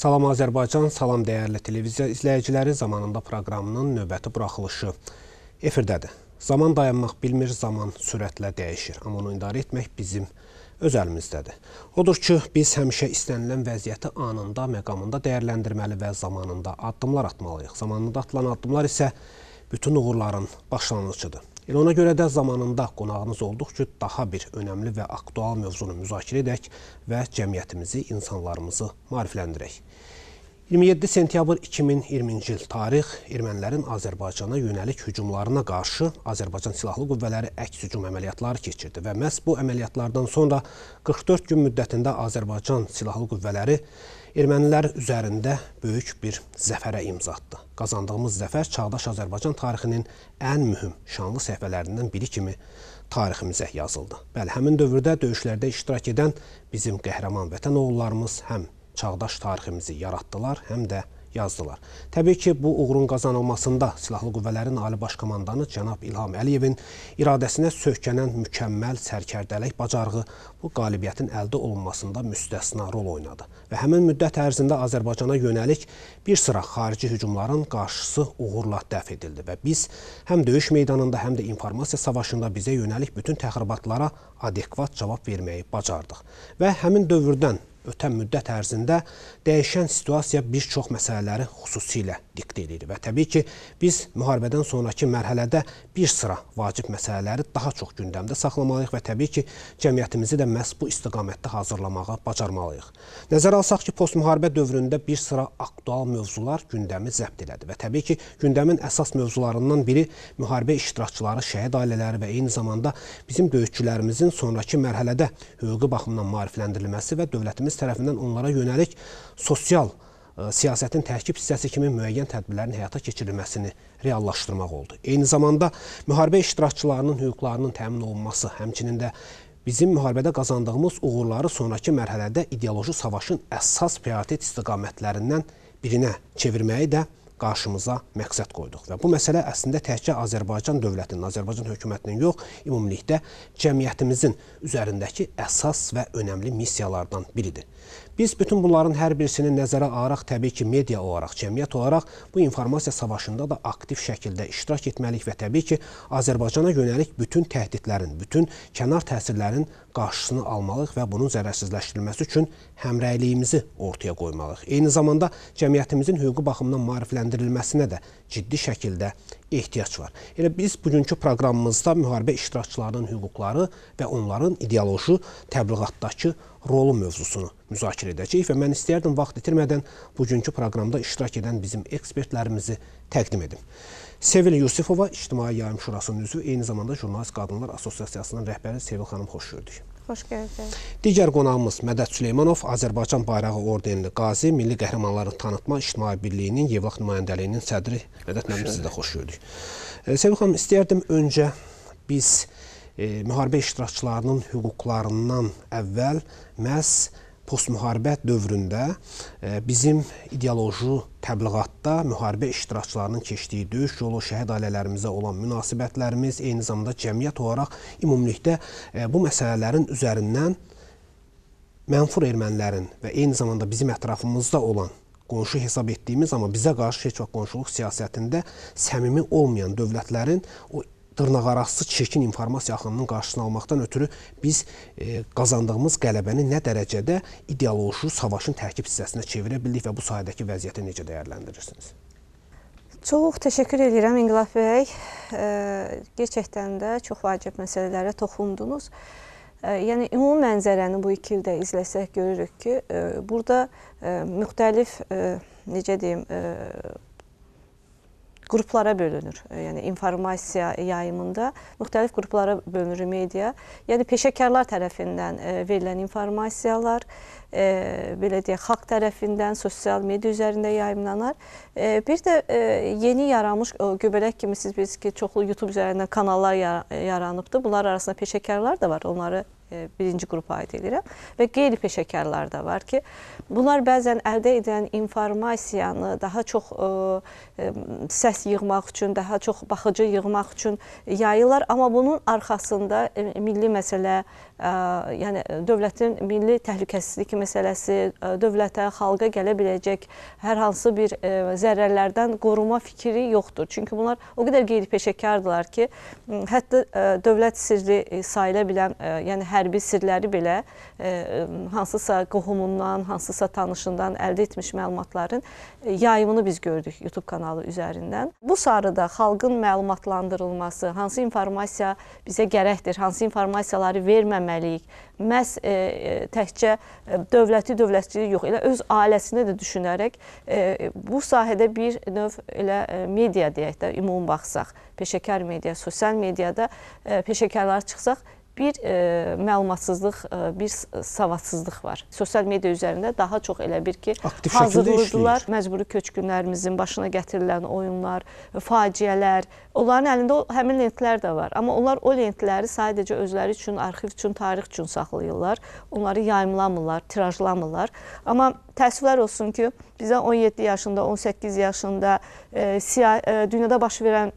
Salam Azərbaycan, salam dəyərli televiziya izləyiciləri zamanında proqramının növbəti buraxılışı efirdədir. Zaman dayanmaq bilmir, zaman sürətlə dəyişir, amma onu idarə etmək bizim öz əlimizdədir. Odur ki, biz həmişə istənilən vəziyyəti anında, məqamında dəyərləndirməli və zamanında addımlar atmalıyıq. Zamanında atılan addımlar isə bütün uğurların başlanğıcıdır. Elə ona görə də zamanında qonağınız olduq ki, daha bir önəmli və aktual mövzunu müzakirə edək və cəmiyyətimizi, insanlarımızı marifləndirək. 27 sentyabr 2020-ci il tarix ermənilərin Azərbaycana yönəlik hücumlarına qarşı Azərbaycan Silahlı Qüvvələri əks hücum əməliyyatları keçirdi və məhz bu əməliyyatlardan sonra 44 gün müddətində Azərbaycan Silahlı Qüvvələri ermənilər üzərində böyük bir zəfərə imza attı. Qazandığımız zəfər çağdaş Azərbaycan tarixinin ən mühüm şanlı səhvələrindən biri kimi tariximizə yazıldı. Bəli, həmin dövrdə döyüşlərdə iştirak edən bizim qəhrəman vətən oğullarımız həm çağdaş tariximizi yaratdılar, həm də yazdılar. Təbii ki, bu uğurun qazanılmasında Silahlı Qüvvələrin Ali Baş Komandanı cənab İlham Əliyevin iradəsinə söhkənən mükəmməl sərkərdəlik bacarığı bu qalibiyyətin əldə olunmasında müstəsna rol oynadı və həmin müddət ərzində Azərbaycana yönəlik bir sıra xarici hücumların qarşısı uğurla dəf edildi və biz həm döyüş meydanında, həm də informasiya savaşında bizə yönəlik bütün təxribatlara adekvat cavab verməyi bacardıq və həmin dövrdən ötən müddət ərzində dəyişən situasiya bir çox məsələləri xüsusilə diqqət edir və təbii ki, biz müharibədən sonrakı mərhələdə bir sıra vacib məsələləri daha çox gündəmdə saxlamalıyıq və təbii ki, cəmiyyətimizi də məhz bu istiqamətdə hazırlamağı bacarmalıyıq. Nəzərə alsaq ki, postmüharibə dövründə bir sıra aktual mövzular gündəmi zəbt elədi və təbii ki, gündəmin əsas mövzularından biri müharibə iştirakçıları, şəhid ailələri və eyni zamanda bizim döyüşçülərimizin sonrakı mərhələdə hüquqi baxımdan maarifləndirilməsi və dövlətimiz məclis tərəfindən onlara yönəlik sosial ə, e, siyasətin tərkib hissəsi kimi müəyyən tədbirlərin həyata keçirilməsini reallaşdırmaq oldu. Eyni zamanda müharibə iştirakçılarının hüquqlarının təmin olunması, həmçinin də bizim müharibədə qazandığımız uğurları sonrakı mərhələdə ideoloji savaşın əsas prioritet istiqamətlərindən birinə çevirməyi də qarşımıza məqsəd qoyduq və bu məsələ əslində təkcə Azərbaycan dövlətinin, Azərbaycan hökumətinin yox, ümumilikdə cəmiyyətimizin üzərindəki əsas və önəmli missiyalardan biridir. Biz bütün bunların hər birisini nəzərə alaraq, təbii ki, media olaraq, cəmiyyət olaraq bu informasiya savaşında da aktiv şəkildə iştirak etməliyik və təbii ki, Azərbaycana yönəlik bütün təhdidlərin, bütün kənar təsirlərin qarşısını almalıyıq və bunun zərərsizləşdirilməsi üçün həmrəyliyimizi ortaya qoymalıyıq. Eyni zamanda cəmiyyətimizin hüquqi baxımdan maarifləndirilməsinə də ciddi şəkildə ehtiyac var. Elə biz bugünkü proqramımızda müharibə iştirakçılarının hüquqları və onların ideoloji təbliğatdakı rolu mövzusunu müzakirə edəcəyik və mən istəyərdim vaxt itirmədən bugünkü proqramda iştirak edən bizim ekspertlərimizi təqdim edim. Sevil Yusifova İctimai Yardım Şurasının üzvü, eyni zamanda Jurnalist Qadınlar Assosiasiyasının rəhbəri Sevil xanım xoş gördük. Xoş gördük. Digər qonağımız Mədəd Süleymanov Azərbaycan bayrağı ordenli qazi, Milli Qəhrəmanları Tanıtma İctimai Birliyinin Yevlaq nümayəndəliyinin sədri Mədəd müəllim sizi də xoş gördük. E, Sevil xanım istəyərdim öncə biz e, müharibə iştirakçılarının hüquqlarından əvvəl məhz postmüharibə dövründə e, bizim ideoloji təbliğatda müharibə iştirakçılarının keçdiyi döyüş yolu, şəhid ailələrimizə olan münasibətlərimiz, eyni zamanda cəmiyyət olaraq ümumilikdə e, bu məsələlərin üzərindən mənfur ermənilərin və eyni zamanda bizim ətrafımızda olan qonşu hesab etdiyimiz, amma bizə qarşı heç vaxt qonşuluq siyasətində səmimi olmayan dövlətlərin o dırnaqarası çirkin informasiya axınının qarşısını almaqdan ötürü biz e, qazandığımız qələbəni nə dərəcədə ideoloji savaşın tərkib hissəsinə çevirə bildik və bu sahədəki vəziyyəti necə dəyərləndirirsiniz? Çox təşəkkür edirəm İnqilab bəy. E, gerçəkdən də çox vacib məsələlərə toxundunuz. E, yəni ümumi mənzərəni bu 2 ildə izləsək görürük ki, e, burada e, müxtəlif e, necə deyim, e, qruplara bölünür. E, yəni informasiya yayımında müxtəlif qruplara bölünür media. Yəni peşəkarlar tərəfindən e, verilən informasiyalar e, belə deyək, xalq tərəfindən sosial media üzərində yayımlanar. Bir də yeni yaranmış göbələk kimi siz bilirsiniz ki, çoxlu YouTube üzərində kanallar yaranıbdı. Bunlar arasında peşəkarlar da var. Onları E, birinci qrupa aid edirəm. Və qeyri-peşəkarlar da var ki, bunlar bəzən əldə edən informasiyanı daha çox e, e, səs yığmaq üçün, daha çox baxıcı yığmaq üçün yayırlar, amma bunun arxasında milli məsələ yəni e, dövlətin milli təhlükəsizlik məsələsi, e, dövlətə, xalqa gələ biləcək hər hansı bir e, zərərlərdən qoruma fikri yoxdur. Çünki bunlar o qədər qeyri-peşəkardılar ki, hətta dövlət sirri sayıla bilən, yəni hərbi sirləri belə hansısa qohumundan, hansısa tanışından əldə etmiş məlumatların yayımını biz gördük YouTube kanalı üzərindən. Bu sarıda xalqın məlumatlandırılması, hansı informasiya bizə gərəkdir, hansı informasiyaları verməmək etməliyik. Məs e, e, təkcə e, dövləti dövlətçiliyi yox, elə öz ailəsini də düşünərək e, bu sahədə bir növ elə e, media deyək də ümumi baxsaq, peşəkar media, sosial mediada e, peşəkarlar çıxsaq, bir e, məlumatsızlıq, e, bir savadsızlıq var. Sosial media üzərində daha çox elə bir ki, Aktiv hazırlıqlılar, məcburi köçkünlərimizin başına gətirilən oyunlar, faciələr, onların əlində o, həmin lentlər də var. Amma onlar o lentləri sadəcə özləri üçün, arxiv üçün, tarix üçün saxlayırlar. Onları yayımlamırlar, tirajlamırlar. Amma təəssüflər olsun ki, bizə 17 yaşında, 18 yaşında e, siya, e, dünyada baş verən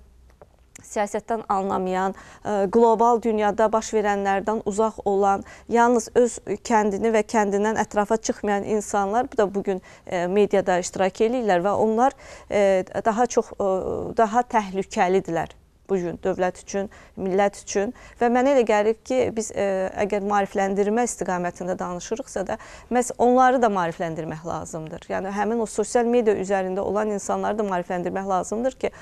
siyasətdən anlamayan, e, qlobal dünyada baş verənlərdən uzaq olan, yalnız öz kəndini və kəndindən ətrafa çıxmayan insanlar bu da bu gün e, mediada iştirak eləyirlər və onlar e, daha çox daha təhlükəlidirlər bu gün dövlət üçün, millət üçün və mənə elə gəlir ki, biz ə, e, əgər maarifləndirmə istiqamətində danışırıqsa da məhz onları da maarifləndirmək lazımdır. Yəni həmin o sosial media üzərində olan insanları da maarifləndirmək lazımdır ki,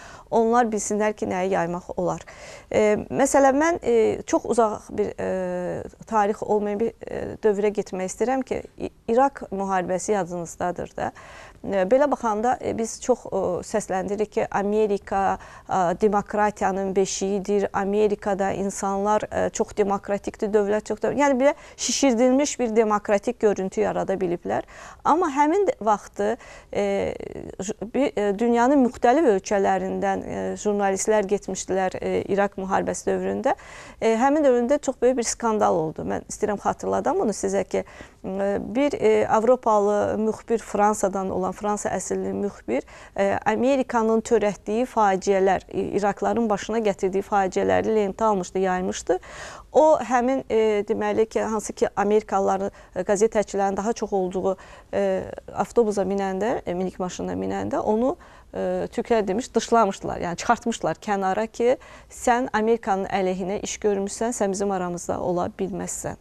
onlar bilsinlər ki, nəyi yaymaq olar. E, məsələn, mən e, çox uzaq bir e, tarix olmayan bir e, dövrə getmək istəyirəm ki, İraq müharibəsi yadınızdadır da. E, Belə baxanda e, biz çox e, səsləndiririk ki, Amerika e, demokratiyanın beşiyidir, Amerikada insanlar çox demokratikdir, dövlət çox dövlət. Yəni, belə şişirdilmiş bir demokratik görüntü yarada biliblər. Amma həmin vaxtı dünyanın müxtəlif ölkələrindən jurnalistlər getmişdilər İraq müharibəsi dövründə. Həmin dövründə çox böyük bir skandal oldu. Mən istəyirəm xatırladam bunu sizə ki, bir Avropalı müxbir Fransadan olan olan Fransa əsilli müxbir e, Amerikanın törətdiyi faciələr, İraqların başına gətirdiyi faciələri lentə almışdı, yaymışdı. O həmin e, deməli ki, hansı ki Amerikalıların e, qəzetəçilərin daha çox olduğu e, avtobusa minəndə, e, minik maşınına minəndə onu e, türklər demiş, dışlamışdılar. Yəni çıxartmışdılar kənara ki, sən Amerikanın əleyhinə iş görmüsən, sən bizim aramızda ola bilməzsən.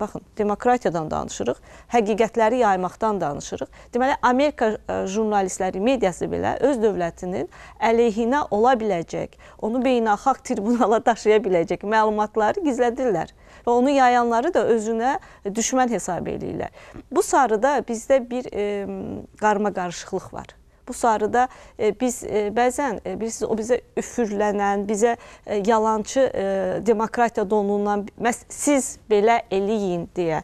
Baxın, demokratiyadan danışırıq, həqiqətləri yaymaqdan danışırıq. Deməli, Amerika e, jurnalistləri, mediası belə öz dövlətinin əleyhinə ola biləcək, onu beynəlxalq tribunala daşıya biləcək məlumatları gizlədirlər və onu yayanları da özünə düşmən hesab eləyirlər. Bu sarıda bizdə bir e, qarma qarışıqlıq var. Bu sarıda e, biz e, bəzən e, bilirsiniz o bizə üfürlənən, bizə yalançı demokratiya donundan məs siz belə eləyin deyə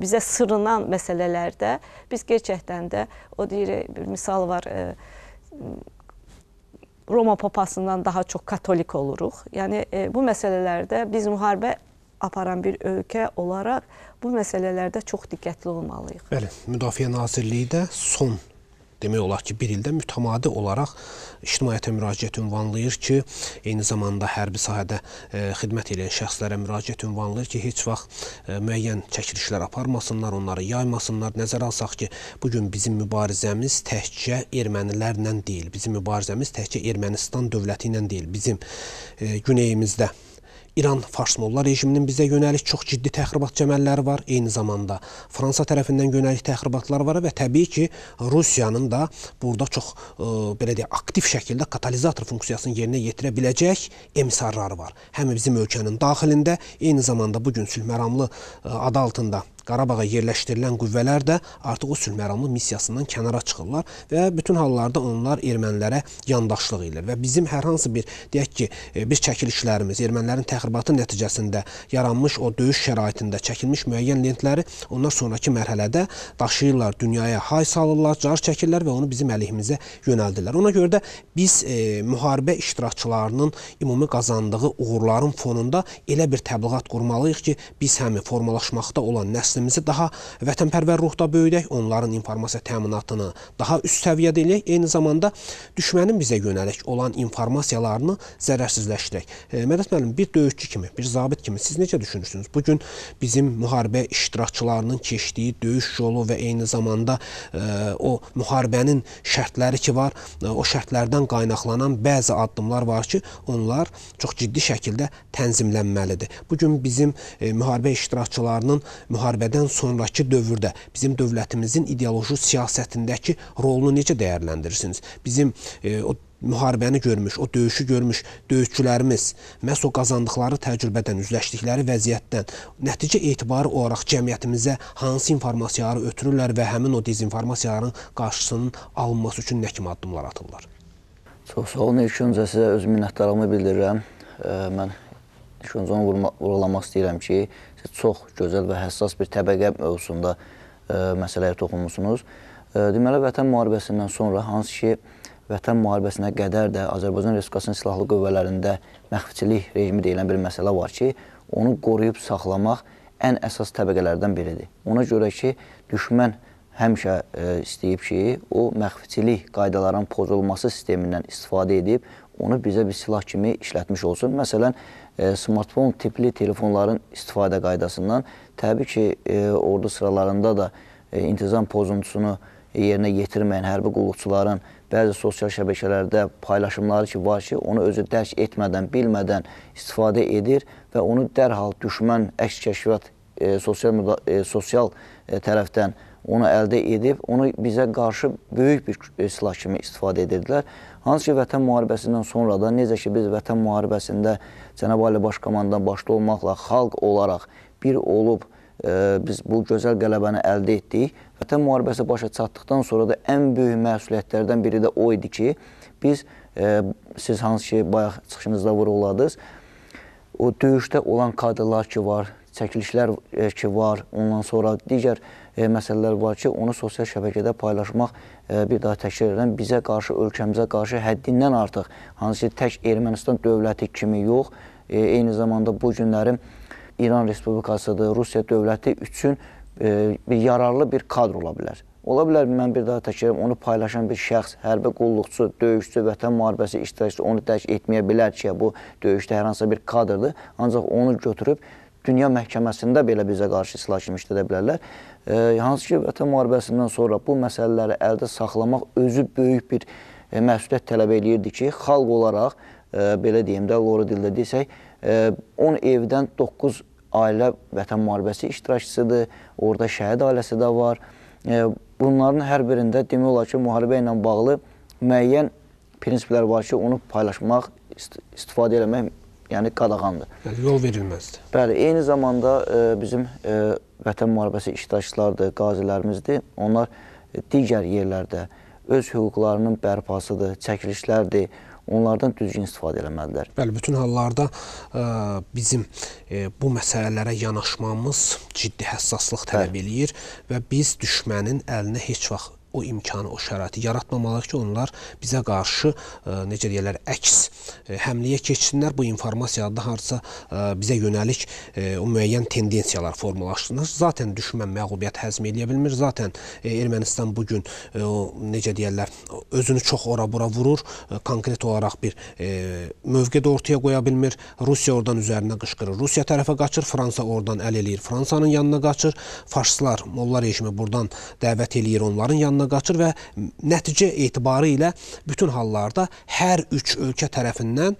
bizə sırınan məsələlərdə biz gerçəkdən də o deyir bir misal var Roma papasından daha çox katolik oluruq. Yəni bu məsələlərdə biz müharibə aparan bir ölkə olaraq bu məsələlərdə çox diqqətli olmalıyıq. Bəli, Müdafiə Nazirliyi də son demək olar ki, bir ildə mütəmadi olaraq ictimaiyyətə müraciət ünvanlayır ki, eyni zamanda hərbi sahədə e, xidmət edən şəxslərə müraciət ünvanlayır ki, heç vaxt e, müəyyən çəkilişlər aparmasınlar, onları yaymasınlar. Nəzərə alsaq ki, bugün bizim mübarizəmiz təkcə ermənilərlə deyil, bizim mübarizəmiz təkcə Ermənistan dövləti ilə deyil, bizim e, güneyimizdə İran faşistmolla rejiminin bizə yönəlik çox ciddi təxribat cəməlləri var. Eyni zamanda Fransa tərəfindən yönəlik təxribatlar var və təbii ki, Rusiyanın da burada çox ə, e, belə deyək aktiv şəkildə katalizator funksiyasını yerinə yetirə biləcək emissarları var. Həm bizim ölkənin daxilində, eyni zamanda bu gün sülhməramlı e, adı altında Qarabağa yerləşdirilən qüvvələr də artıq o sülhməramlı missiyasından kənara çıxırlar və bütün hallarda onlar ermənilərə yandaşlıq edir və bizim hər hansı bir, deyək ki, e, biz çəkilişlərimiz, ermənilərin təxribatı nəticəsində yaranmış o döyüş şəraitində çəkilmiş müəyyən lentləri onlar sonrakı mərhələdə daşıyırlar, dünyaya hay salırlar, car çəkirlər və onu bizim əleyhimizə yönəldirlər. Ona görə də biz e, müharibə iştirakçılarının ümumi qazandığı uğurların fonunda elə bir təbliğat qurmalıyıq ki, biz həmin formalaşmaqda olan nəsl nəslimizi daha vətənpərvər ruhda böyüdək, onların informasiya təminatını daha üst səviyyədə eləyək, eyni zamanda düşmənin bizə yönəlik olan informasiyalarını zərərsizləşdirək. E, Mədət müəllim, bir döyüşçü kimi, bir zabit kimi siz necə düşünürsünüz? Bugün bizim müharibə iştirakçılarının keçdiyi döyüş yolu və eyni zamanda e, o müharibənin şərtləri ki var, e, o şərtlərdən qaynaqlanan bəzi addımlar var ki, onlar çox ciddi şəkildə tənzimlənməlidir. Bugün bizim e, müharibə iştirakçılarının müharibə müharibədən sonrakı dövrdə bizim dövlətimizin ideoloji siyasətindəki rolunu necə dəyərləndirirsiniz? Bizim e, o müharibəni görmüş, o döyüşü görmüş döyüşçülərimiz məhz o qazandıqları təcrübədən, üzləşdikləri vəziyyətdən nəticə etibarı olaraq cəmiyyətimizə hansı informasiyaları ötürürlər və həmin o dezinformasiyaların qarşısının alınması üçün nə kimi addımlar atırlar? Çox sağ olun. İlk öncə sizə öz minnətdarlığımı bildirirəm. E, mən ilk öncə onu vurma, vurulamaq istəyirəm ki, çox gözəl və həssas bir təbəqə mövzusunda e, məsələyə toxunmusunuz. E, deməli, Vətən müharibəsindən sonra hansı ki, Vətən müharibəsinə qədər də Azərbaycan Respublikasının silahlı qüvvələrində məxfiçilik rejimi deyilən bir məsələ var ki, onu qoruyub saxlamaq ən əsas təbəqələrdən biridir. Ona görə ki, düşmən həmişə e, istəyib ki, o məxfiçilik qaydalarının pozulması sistemindən istifadə edib, onu bizə bir silah kimi işlətmiş olsun. Məsələn, e, smartfon tipli telefonların istifadə qaydasından təbii ki, e, ordu sıralarında da e, intizam pozuntusunu yerinə yetirməyən hərbi qulluqçuların bəzi sosial şəbəkələrdə paylaşımları ki, var ki, onu özü dərk etmədən, bilmədən istifadə edir və onu dərhal düşmən əks kəşfiyyat e, sosial, e, sosial e, tərəfdən onu əldə edib, onu bizə qarşı böyük bir e, silah kimi istifadə edirdilər. Hansı ki, vətən müharibəsindən sonra da, necə ki, biz vətən müharibəsində Cənab Ali Başkomandan başda olmaqla xalq olaraq bir olub, ə, e, biz bu gözəl qələbəni əldə etdik. Vətən müharibəsi başa çatdıqdan sonra da ən böyük məsuliyyətlərdən biri də o idi ki, biz, ə, e, siz hansı ki, bayaq çıxışınızda vurğuladınız, o döyüşdə olan kadrlar ki var, çəkilişlər e, ki var, ondan sonra digər e, məsələlər var ki, onu sosial şəbəkədə paylaşmaq e, bir daha təkrar edirəm, bizə qarşı, ölkəmizə qarşı həddindən artıq, hansı ki, tək Ermənistan dövləti kimi yox, e, eyni zamanda bu günlərin İran Respublikasıdır, Rusiya dövləti üçün e, bir yararlı bir kadr ola bilər. Ola bilər mən bir daha təkrarım, onu paylaşan bir şəxs, hərbi qulluqçu, döyüşçü, vətən müharibəsi iştirakçısı onu dərk etməyə bilər ki, bu döyüşdə hər hansısa bir kadrdır, ancaq onu götürüb dünya məhkəməsində belə bizə qarşı silah kimi işlədə bilərlər E, hansı ki, vətən müharibəsindən sonra bu məsələləri əldə saxlamaq özü böyük bir e, məsuliyyət tələb eləyirdi ki, xalq olaraq, e, belə deyim də, loru dildə desək, e, 10 evdən 9 ailə vətən müharibəsi iştirakçısıdır, orada şəhid ailəsi də var. E, bunların hər birində demək olar ki, müharibə ilə bağlı müəyyən prinsiplər var ki, onu paylaşmaq, istifadə eləmək yəni qadağandır. Bəli, yol verilməzdir. Bəli, eyni zamanda ə, e, bizim ə, e, vətən müharibəsi iştirakçılardır, qazilərimizdir. Onlar e, digər yerlərdə öz hüquqlarının bərpasıdır, çəkilişlərdir onlardan düzgün istifadə eləməlidirlər. Bəli, bütün hallarda ə, bizim ə, bu məsələlərə yanaşmamız ciddi həssaslıq tələb eləyir və biz düşmənin əlinə heç vaxt o imkanı, o şəraiti yaratmamalıyıq ki, onlar bizə qarşı ə, e, necə deyirlər, əks ə, e, həmləyə keçsinlər. Bu informasiyalar da harca e, bizə yönəlik o müəyyən tendensiyalar formalaşdırılır. Zaten düşmən məğlubiyyət həzm eləyə bilmir. Zaten Ermənistan bu gün necə deyirlər, özünü çox ora-bura vurur. Konkret olaraq bir mövqe də ortaya qoya bilmir. Rusiya oradan üzərinə qışqırır. Rusiya tərəfə qaçır, Fransa oradan əl eləyir. Fransanın yanına qaçır. Faşistlər, molla rejimi buradan dəvət eləyir onların yanına qeydiyyatına qaçır və nəticə etibarı ilə bütün hallarda hər üç ölkə tərəfindən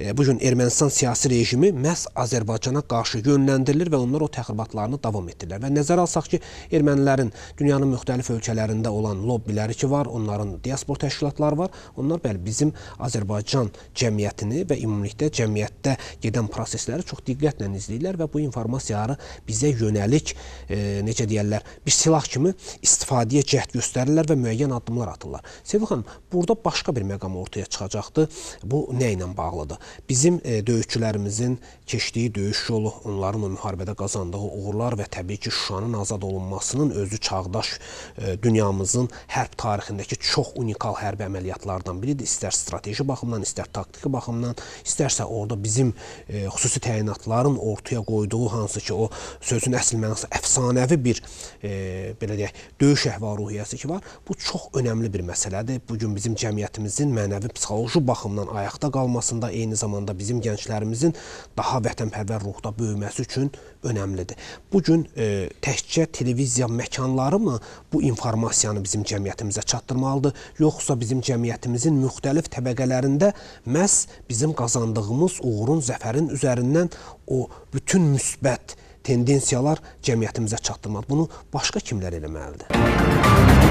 E, bu gün Ermənistan siyasi rejimi məhz Azərbaycana qarşı yönləndirilir və onlar o təxribatlarını davam etdirirlər. Və nəzərə alsaq ki, ermənilərin dünyanın müxtəlif ölkələrində olan lobbiləri ki var, onların diaspor təşkilatları var. Onlar bəli bizim Azərbaycan cəmiyyətini və ümumilikdə cəmiyyətdə gedən prosesləri çox diqqətlə izləyirlər və bu informasiyaları bizə yönəlik e, necə deyirlər, bir silah kimi istifadəyə cəhd göstərirlər və müəyyən addımlar atırlar. Sevil xanım, burada başqa bir məqam ortaya çıxacaqdır. Bu nə ilə bağlıdır? Bizim e, döyüşçülərimizin keçdiyi döyüş yolu, onların o müharibədə qazandığı uğurlar və təbii ki, Şuşanın azad olunmasının özü çağdaş e, dünyamızın hərb tarixindəki çox unikal hərbi əməliyyatlardan biridir. İstər strateji baxımdan, istər taktiki baxımdan, istərsə orada bizim e, xüsusi təyinatların ortaya qoyduğu hansı ki, o sözün əsl mənası əfsanəvi bir belə deyək, döyüş əhval-ruhiyyəsi ki var. Bu çox önəmli bir məsələdir. Bu gün bizim cəmiyyətimizin mənəvi psixoloji baxımdan ayaqda qalmasında eyni eyni zamanda bizim gənclərimizin daha vətənpərvər ruhda böyüməsi üçün önəmlidir. Bu gün e, təkcə televiziya məkanları mı bu informasiyanı bizim cəmiyyətimizə çatdırmalıdır, yoxsa bizim cəmiyyətimizin müxtəlif təbəqələrində məhz bizim qazandığımız uğurun, zəfərin üzərindən o bütün müsbət tendensiyalar cəmiyyətimizə çatdırmalıdır. Bunu başqa kimlər eləməlidir? Müzik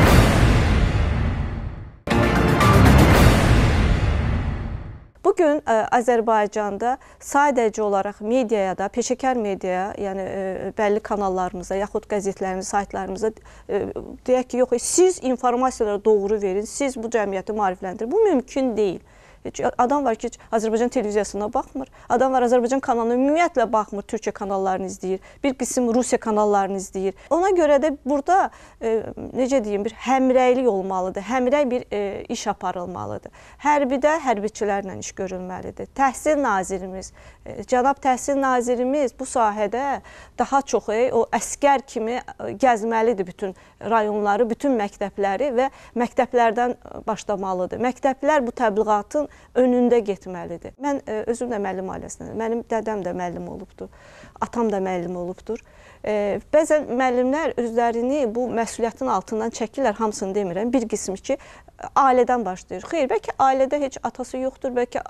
Bu gün e, Azərbaycanda sadəcə olaraq mediaya da, peşəkar mediaya, yəni e, bəlli kanallarımıza, yaxud qəzetlərimizə, saytlarımıza e, deyək ki, yox, siz informasiyalara doğru verin, siz bu cəmiyyəti maarifləndirin. Bu mümkün deyil. Adam var ki, Azərbaycan televiziyasına baxmır. Adam var Azərbaycan kanalına ümumiyyətlə baxmır, Türkiyə kanallarını izləyir. Bir qism Rusiya kanallarını izləyir. Ona görə də burada e, necə deyim, bir həmrəylik olmalıdır. Həmrəy bir e, iş aparılmalıdır. Hərbidə hərbiçilərlə iş görülməlidir. Təhsil nazirimiz, e, cənab təhsil nazirimiz bu sahədə daha çox e, o əskər kimi e, gəzməlidir bütün rayonları, bütün məktəbləri və məktəblərdən e, başlamalıdır. Məktəblər bu təbliğatın önündə getməlidir. Mən ə, e, özüm də müəllim ailəsindədir. Mənim dədəm də müəllim olubdur. Atam da müəllim olubdur. E, bəzən müəllimlər özlərini bu məsuliyyətin altından çəkirlər, hamısını demirəm. Bir qismi ki, ailədən başlayır. Xeyr, bəlkə ailədə heç atası yoxdur, bəlkə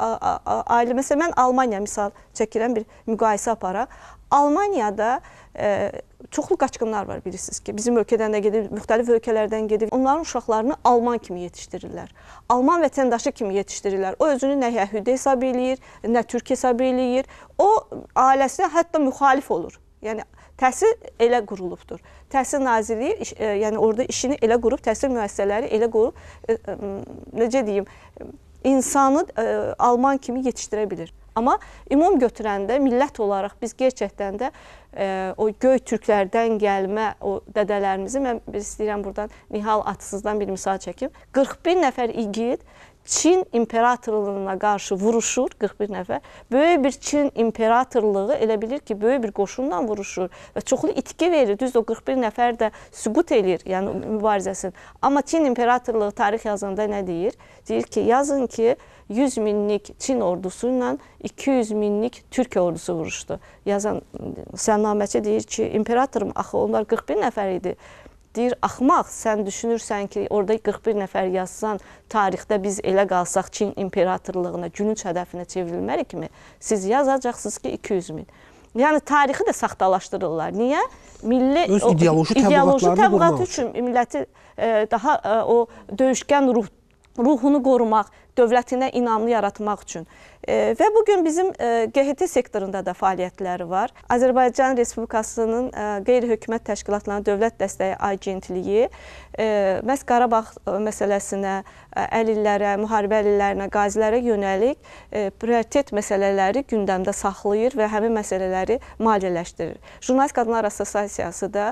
ailə məsələn mən Almaniya misal çəkirəm bir müqayisə aparaq. Almaniyada e, çoxlu qaçqınlar var bilirsiniz ki, bizim ölkədən də gedib, müxtəlif ölkələrdən gedib. Onların uşaqlarını Alman kimi yetişdirirlər. Alman vətəndaşı kimi yetişdirirlər. O özünü nə yəhudi hesab eləyir, nə türk hesab eləyir. O ailəsinə hətta müxalif olur. Yəni təhsil elə qurulubdur. Təhsil Nazirliyi, e, yəni orada işini elə qurub, təhsil müəssisələri elə qurub, e, e, necə deyim, insanı e, Alman kimi yetişdirə bilir. Amma ümum götürəndə millət olaraq biz gerçəkdən də e, o göy türklərdən gəlmə o dədələrimizi mən istəyirəm burdan Nihal Atsızdan bir misal çəkim. 41 nəfər igid Çin imperatorluğuna qarşı vuruşur 41 nəfər. Böyük bir Çin imperatorluğu elə bilir ki, böyük bir qoşunla vuruşur və çoxlu itki verir. Düz o 41 nəfər də süqut eləyir, yəni mübarizəsin. Amma Çin imperatorluğu tarix yazanda nə deyir? Deyir ki, yazın ki, 100 minlik Çin ordusu ilə 200 minlik Türk ordusu vuruşdu. Yazan sənnaməçi deyir ki, imperatorum axı onlar 41 nəfər idi. Deyir, axmaq, sən düşünürsən ki, orada 41 nəfər yazsan, tarixdə biz elə qalsaq Çin imperatorluğuna, günüç hədəfinə çevrilmərikmi? Siz yazacaqsınız ki, 200 min. Yəni tarixi də saxtalaşdırırlar. Niyə? Milli Öz ideoloji təbəqatı üçün milləti e, daha e, o döyüşkən ruh ruhunu qorumaq, dövlətinə inamlı yaratmaq üçün. E, və bu gün bizim QHT e, sektorunda da fəaliyyətləri var. Azərbaycan Respublikasının e, qeyri-hökumət təşkilatlarının dövlət dəstəyi agentliyi məhz Qarabağ məsələsinə, əlillərə, müharibə əlillərinə, qazilərə yönəlik prioritet məsələləri gündəmdə saxlayır və həmin məsələləri maliyyələşdirir. Jurnalist Qadınlar Assosiasiyası da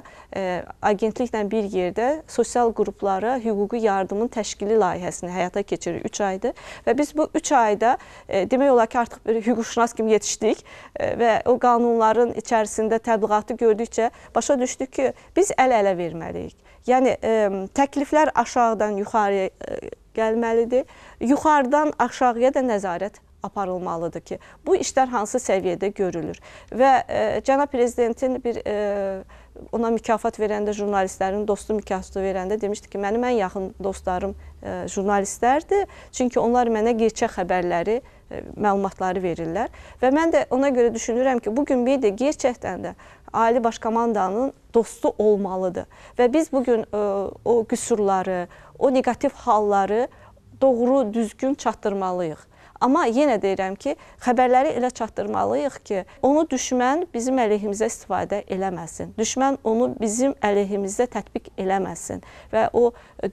agentliklə bir yerdə sosial qruplara hüquqi yardımın təşkili layihəsini həyata keçirir 3 aydır apardı və biz bu 3 ayda e, demək olar ki, artıq bir hüquqşünas kimi yetişdik e, və o qanunların içərisində təbliğatı gördükcə başa düşdük ki, biz əl-ələ verməliyik. Yəni e, təkliflər aşağıdan yuxarıya e, gəlməlidir. Yuxarıdan aşağıya da nəzarət aparılmalıdır ki, bu işlər hansı səviyyədə görülür. Və e, cənab prezidentin bir e, ona mükafat verəndə jurnalistlərin dostu mükafatı verəndə demişdi ki, mənim ən yaxın dostlarım e, jurnalistlərdir. Çünki onlar mənə gerçək xəbərləri, e, məlumatları verirlər və mən də ona görə düşünürəm ki, bu gün media gerçəkdən də ali baş komandanın dostu olmalıdır. Və biz bu gün e, o qüsurları, o neqativ halları doğru, düzgün çatdırmalıyıq. Amma yenə deyirəm ki, xəbərləri elə çatdırmalıyıq ki, onu düşmən bizim əleyhimizə istifadə eləməsin. Düşmən onu bizim əleyhimizə tətbiq eləməsin və o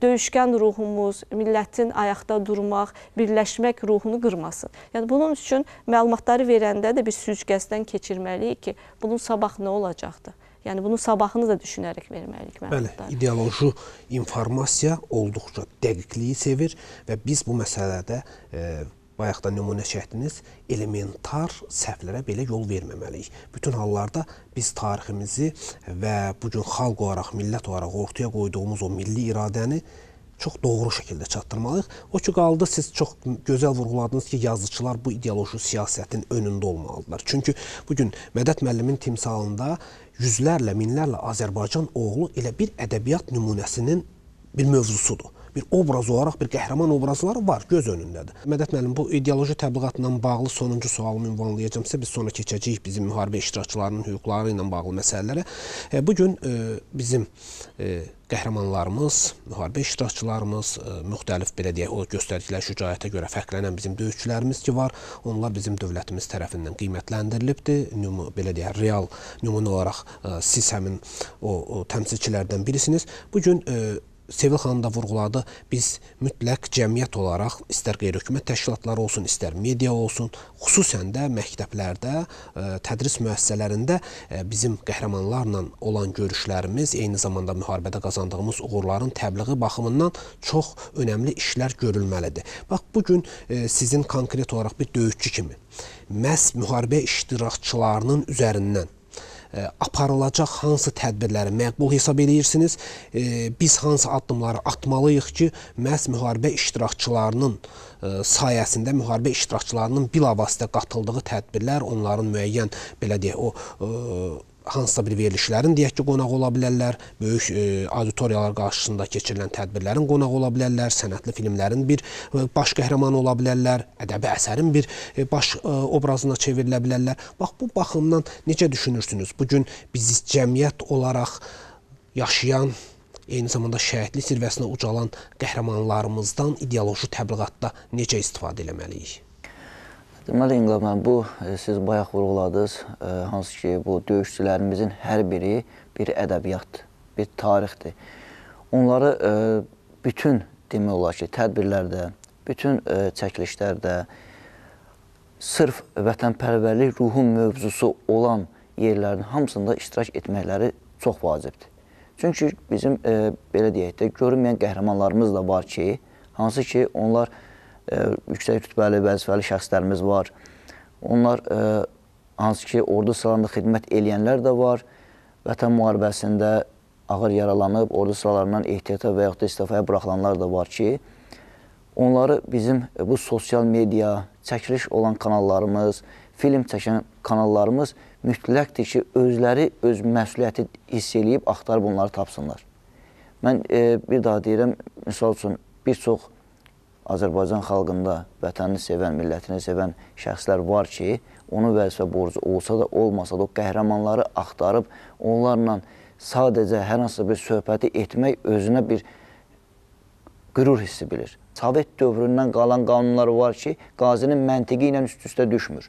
döyüşkən ruhumuz, millətin ayaqda durmaq, birləşmək ruhunu qırmasın. Yəni bunun üçün məlumatları verəndə də bir süzgəcdən keçirməliyik ki, bunun sabah nə olacaqdır? Yəni bunun sabahını da düşünərək verməliyik məlumatları. Bəli, ideoloji informasiya olduqca dəqiqliyi sevir və biz bu məsələdə e, bayaq da nümunə çəkdiniz, elementar səhvlərə belə yol verməməliyik. Bütün hallarda biz tariximizi və bugün xalq olaraq, millət olaraq ortaya qoyduğumuz o milli iradəni çox doğru şəkildə çatdırmalıyıq. O ki qaldı siz çox gözəl vurğuladınız ki, yazıçılar bu ideoloji siyasətin önündə olmalıdırlar. Çünki bu gün Mədət müəllimin timsalında yüzlərlə, minlərlə Azərbaycan oğlu elə bir ədəbiyyat nümunəsinin bir mövzusudur bir obraz olaraq bir qəhrəman obrazları var göz önündədir. Mədət müəllim, bu ideoloji təbliğatla bağlı sonuncu sualımı ünvanlayacağam. Sizə biz sonra keçəcəyik bizim müharibə iştirakçılarının hüquqları ilə bağlı məsələlərə. E, bu gün e, bizim e, qəhrəmanlarımız, müharibə iştirakçılarımız, müxtəlif belə deyək, o göstərdikləri şücaətə görə fərqlənən bizim döyüşçülərimiz ki var, onlar bizim dövlətimiz tərəfindən qiymətləndirilibdir. Nümu belə deyək, real nümunə olaraq siz həmin o, o təmsilçilərdən birisiniz. Bu gün Sevil xanım da vurğuladı, biz mütləq cəmiyyət olaraq, istər qeyri-hökumət təşkilatları olsun, istər media olsun, xüsusən də məktəblərdə, e, tədris müəssisələrində e, bizim qəhrəmanlarla olan görüşlərimiz, eyni zamanda müharibədə qazandığımız uğurların təbliği baxımından çox önəmli işlər görülməlidir. Bax, bugün e, sizin konkret olaraq bir döyükçü kimi məhz müharibə iştirakçılarının üzərindən E, aparılacaq hansı tədbirləri məqbul hesab edirsiniz? E, biz hansı addımları atmalıyıq ki, məhz müharibə iştirakçılarının E, sayəsində müharibə iştirakçılarının bilavasitə qatıldığı tədbirlər, onların müəyyən belə deyək, o e, hansısa bir verilişlərin deyək ki, qonaq ola bilərlər, böyük e, auditoriyalar qarşısında keçirilən tədbirlərin qonaq ola bilərlər, sənətli filmlərin bir e, baş qəhrəmanı ola bilərlər, ədəbi əsərin bir e, baş e, obrazına çevrilə bilərlər. Bax, bu baxımdan necə düşünürsünüz? Bugün biz cəmiyyət olaraq yaşayan eyni zamanda şəhidlik zirvəsinə ucalan qəhrəmanlarımızdan ideoloji təbliğatda necə istifadə eləməliyik? Deməli, İnqilab mən bu, e, siz bayaq vurguladınız, e, hansı ki, bu döyüşçülərimizin hər biri bir ədəbiyyatdır, bir tarixdir. Onları e, bütün, demək olar ki, tədbirlərdə, bütün çəkilişlərdə, sırf vətənpərvərlik ruhun mövzusu olan yerlərin hamısında iştirak etməkləri çox vacibdir. Çünki bizim e, belə deyək də, görünməyən qəhrəmanlarımız da var ki, hansı ki, onlar e, yüksək rütbəli, vəzifəli şəxslərimiz var. Onlar e, hansı ki, ordu sıralarında xidmət eləyənlər də var. Vətən müharibəsində ağır yaralanıb, ordu sıralarından ehtiyata və yaxud da istifaya buraxılanlar da var ki, onları bizim e, bu sosial media, çəkiliş olan kanallarımız, film çəkən kanallarımız, mütləqdir ki, özləri öz məsuliyyəti hiss eləyib axtarıb onları tapsınlar. Mən e, bir daha deyirəm, misal üçün, bir çox Azərbaycan xalqında vətənini sevən, millətini sevən şəxslər var ki, onun vəzifə borcu olsa da, olmasa da o qəhrəmanları axtarıb onlarla sadəcə hər hansısa bir söhbəti etmək özünə bir qürur hissi bilir. Sovet dövründən qalan qanunlar var ki, qazinin məntiqi ilə üst-üstə düşmür.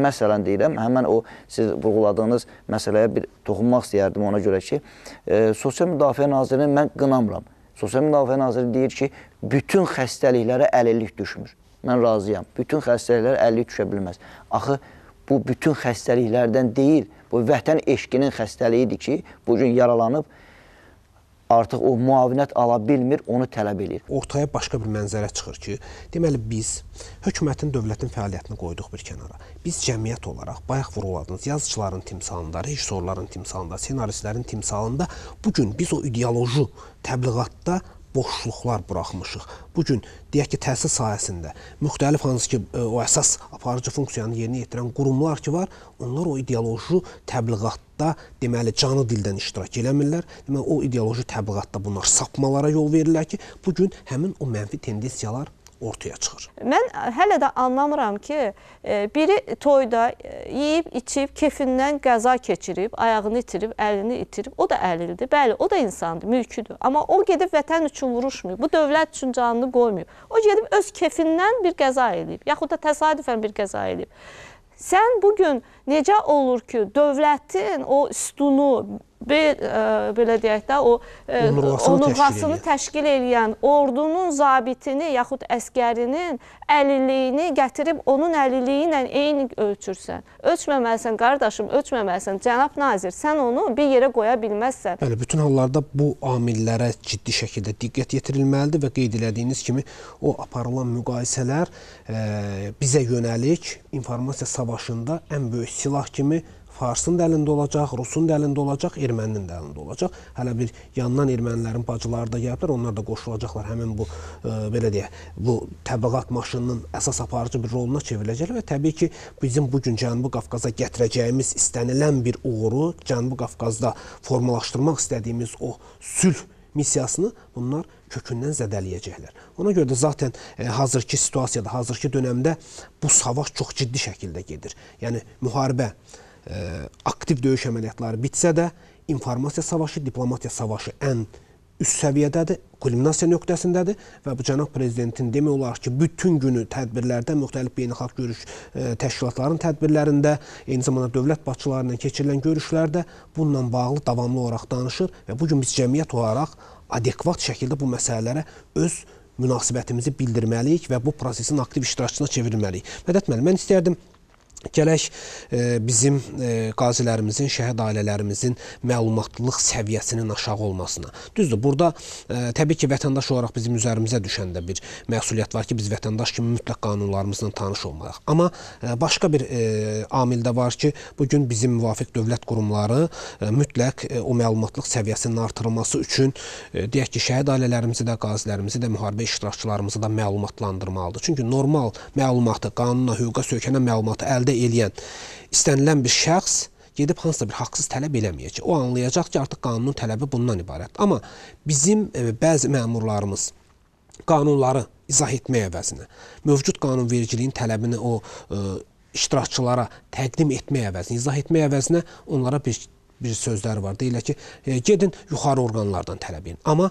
Məsələn deyirəm, həmən o siz vurğuladığınız məsələyə bir toxunmaq istəyərdim ona görə ki, e, Sosial Müdafiə Nazirini mən qınamıram. Sosial Müdafiə Naziri deyir ki, bütün xəstəliklərə əlillik düşmür. Mən razıyam. Bütün xəstəliklərə əlillik düşə bilməz. Axı bu bütün xəstəliklərdən deyil, bu vətən eşqinin xəstəliyidir ki, bu gün yaralanıb artıq o müavinət ala bilmir, onu tələb eləyir. Ortaya başqa bir mənzərə çıxır ki, deməli biz hökumətin, dövlətin fəaliyyətini qoyduq bir kənara. Biz cəmiyyət olaraq bayaq vurğuladınız, yazıçıların timsalında, rejissorların timsalında, ssenaristlərin timsalında bu gün biz o ideoloji təbliğatda boşluqlar buraxmışıq. Bu gün deyək ki, təhsil sahəsində müxtəlif hansı ki, e, o əsas aparıcı funksiyanı yerinə yetirən qurumlar ki var, onlar o ideoloji təbliğatda deməli canı dildən iştirak eləmirlər. Deməli o ideoloji təbliğatda bunlar sapmalara yol verirlər ki, bu gün həmin o mənfi tendensiyalar ortaya çıxır. Mən hələ də anlamıram ki, e, biri toyda e, yeyib, içib, kefindən qəza keçirib, ayağını itirib, əlini itirib, o da əlildir. Bəli, o da insandır, mülküdür. Amma o gedib vətən üçün vuruşmuyor, bu dövlət üçün canını qoymuyor. O gedib öz kefindən bir qəza eləyib, yaxud da təsadüfən bir qəza eləyib. Sən bugün necə olur ki, dövlətin o sütunu bel, ə, e, belə deyək də o ə, e, onurğasını, onurğasını təşkil, təşkil eləyən ordunun zabitini yaxud əskərinin əlilliyini gətirib onun əlilliyi ilə eyni ölçürsən. Ölçməməlisən qardaşım, ölçməməlisən. Cənab nazir, sən onu bir yerə qoya bilməzsən. Bəli, bütün hallarda bu amillərə ciddi şəkildə diqqət yetirilməlidir və qeyd elədiyiniz kimi o aparılan müqayisələr ə, e, bizə yönəlik informasiya savaşında ən böyük silah kimi farsın da əlində olacaq, rusun da əlində olacaq, erməninin də əlində olacaq. Hələ bir yandan ermənilərin bacıları da gəliblər, onlar da qoşulacaqlar həmin bu ə, e, belə deyə bu təbəqat maşınının əsas aparıcı bir roluna çevriləcəklər və təbii ki, bizim bu gün Cənubi Qafqaza gətirəcəyimiz istənilən bir uğuru Cənubi Qafqazda formalaşdırmaq istədiyimiz o sülh missiyasını bunlar kökündən zədələyəcəklər. Ona görə də zaten e, hazırki situasiyada, hazırki dönəmdə bu savaş çox ciddi şəkildə gedir. Yəni müharibə, aktiv döyüş əməliyyatları bitsə də, informasiya savaşı, diplomatiya savaşı ən üst səviyyədədir, kulminasiya nöqtəsindədir və bu cənab prezidentin demək olar ki, bütün günü tədbirlərdə, müxtəlif beynəlxalq görüş ə, e, təşkilatların tədbirlərində, eyni zamanda dövlət başçılarından keçirilən görüşlərdə bununla bağlı davamlı olaraq danışır və bu gün biz cəmiyyət olaraq adekvat şəkildə bu məsələlərə öz münasibətimizi bildirməliyik və bu prosesin aktiv iştirakçısına çevirməliyik. Mədət müəllim, mən istərdim Gələk e, bizim e, qazilərimizin, şəhid ailələrimizin məlumatlılıq səviyyəsinin aşağı olmasına. Düzdür, burada e, təbii ki, vətəndaş olaraq bizim üzərimizə düşəndə bir məsuliyyət var ki, biz vətəndaş kimi mütləq qanunlarımızla tanış olmalıyıq. Amma başqa bir amil də var ki, bugün bizim müvafiq dövlət qurumları mütləq o məlumatlılıq səviyyəsinin artırılması üçün deyək ki, şəhid ailələrimizi də, qazilərimizi də, müharibə iştirakçılarımızı da məlumatlandırmalıdır. Çünki normal məlumatı, qanuna, hüquqa sökənə məlumatı əldə istifadə eləyən istənilən bir şəxs gedib hansısa bir haqsız tələb eləməyəcək. O anlayacaq ki, artıq qanunun tələbi bundan ibarət. Amma bizim e, bəzi məmurlarımız qanunları izah etmək əvəzinə, mövcud qanunvericiliyin tələbini o e, iştirakçılara təqdim etmək əvəzinə, izah etmək əvəzinə onlara bir bir sözləri var. Deyirlər ki, e, gedin yuxarı orqanlardan tələb edin. Amma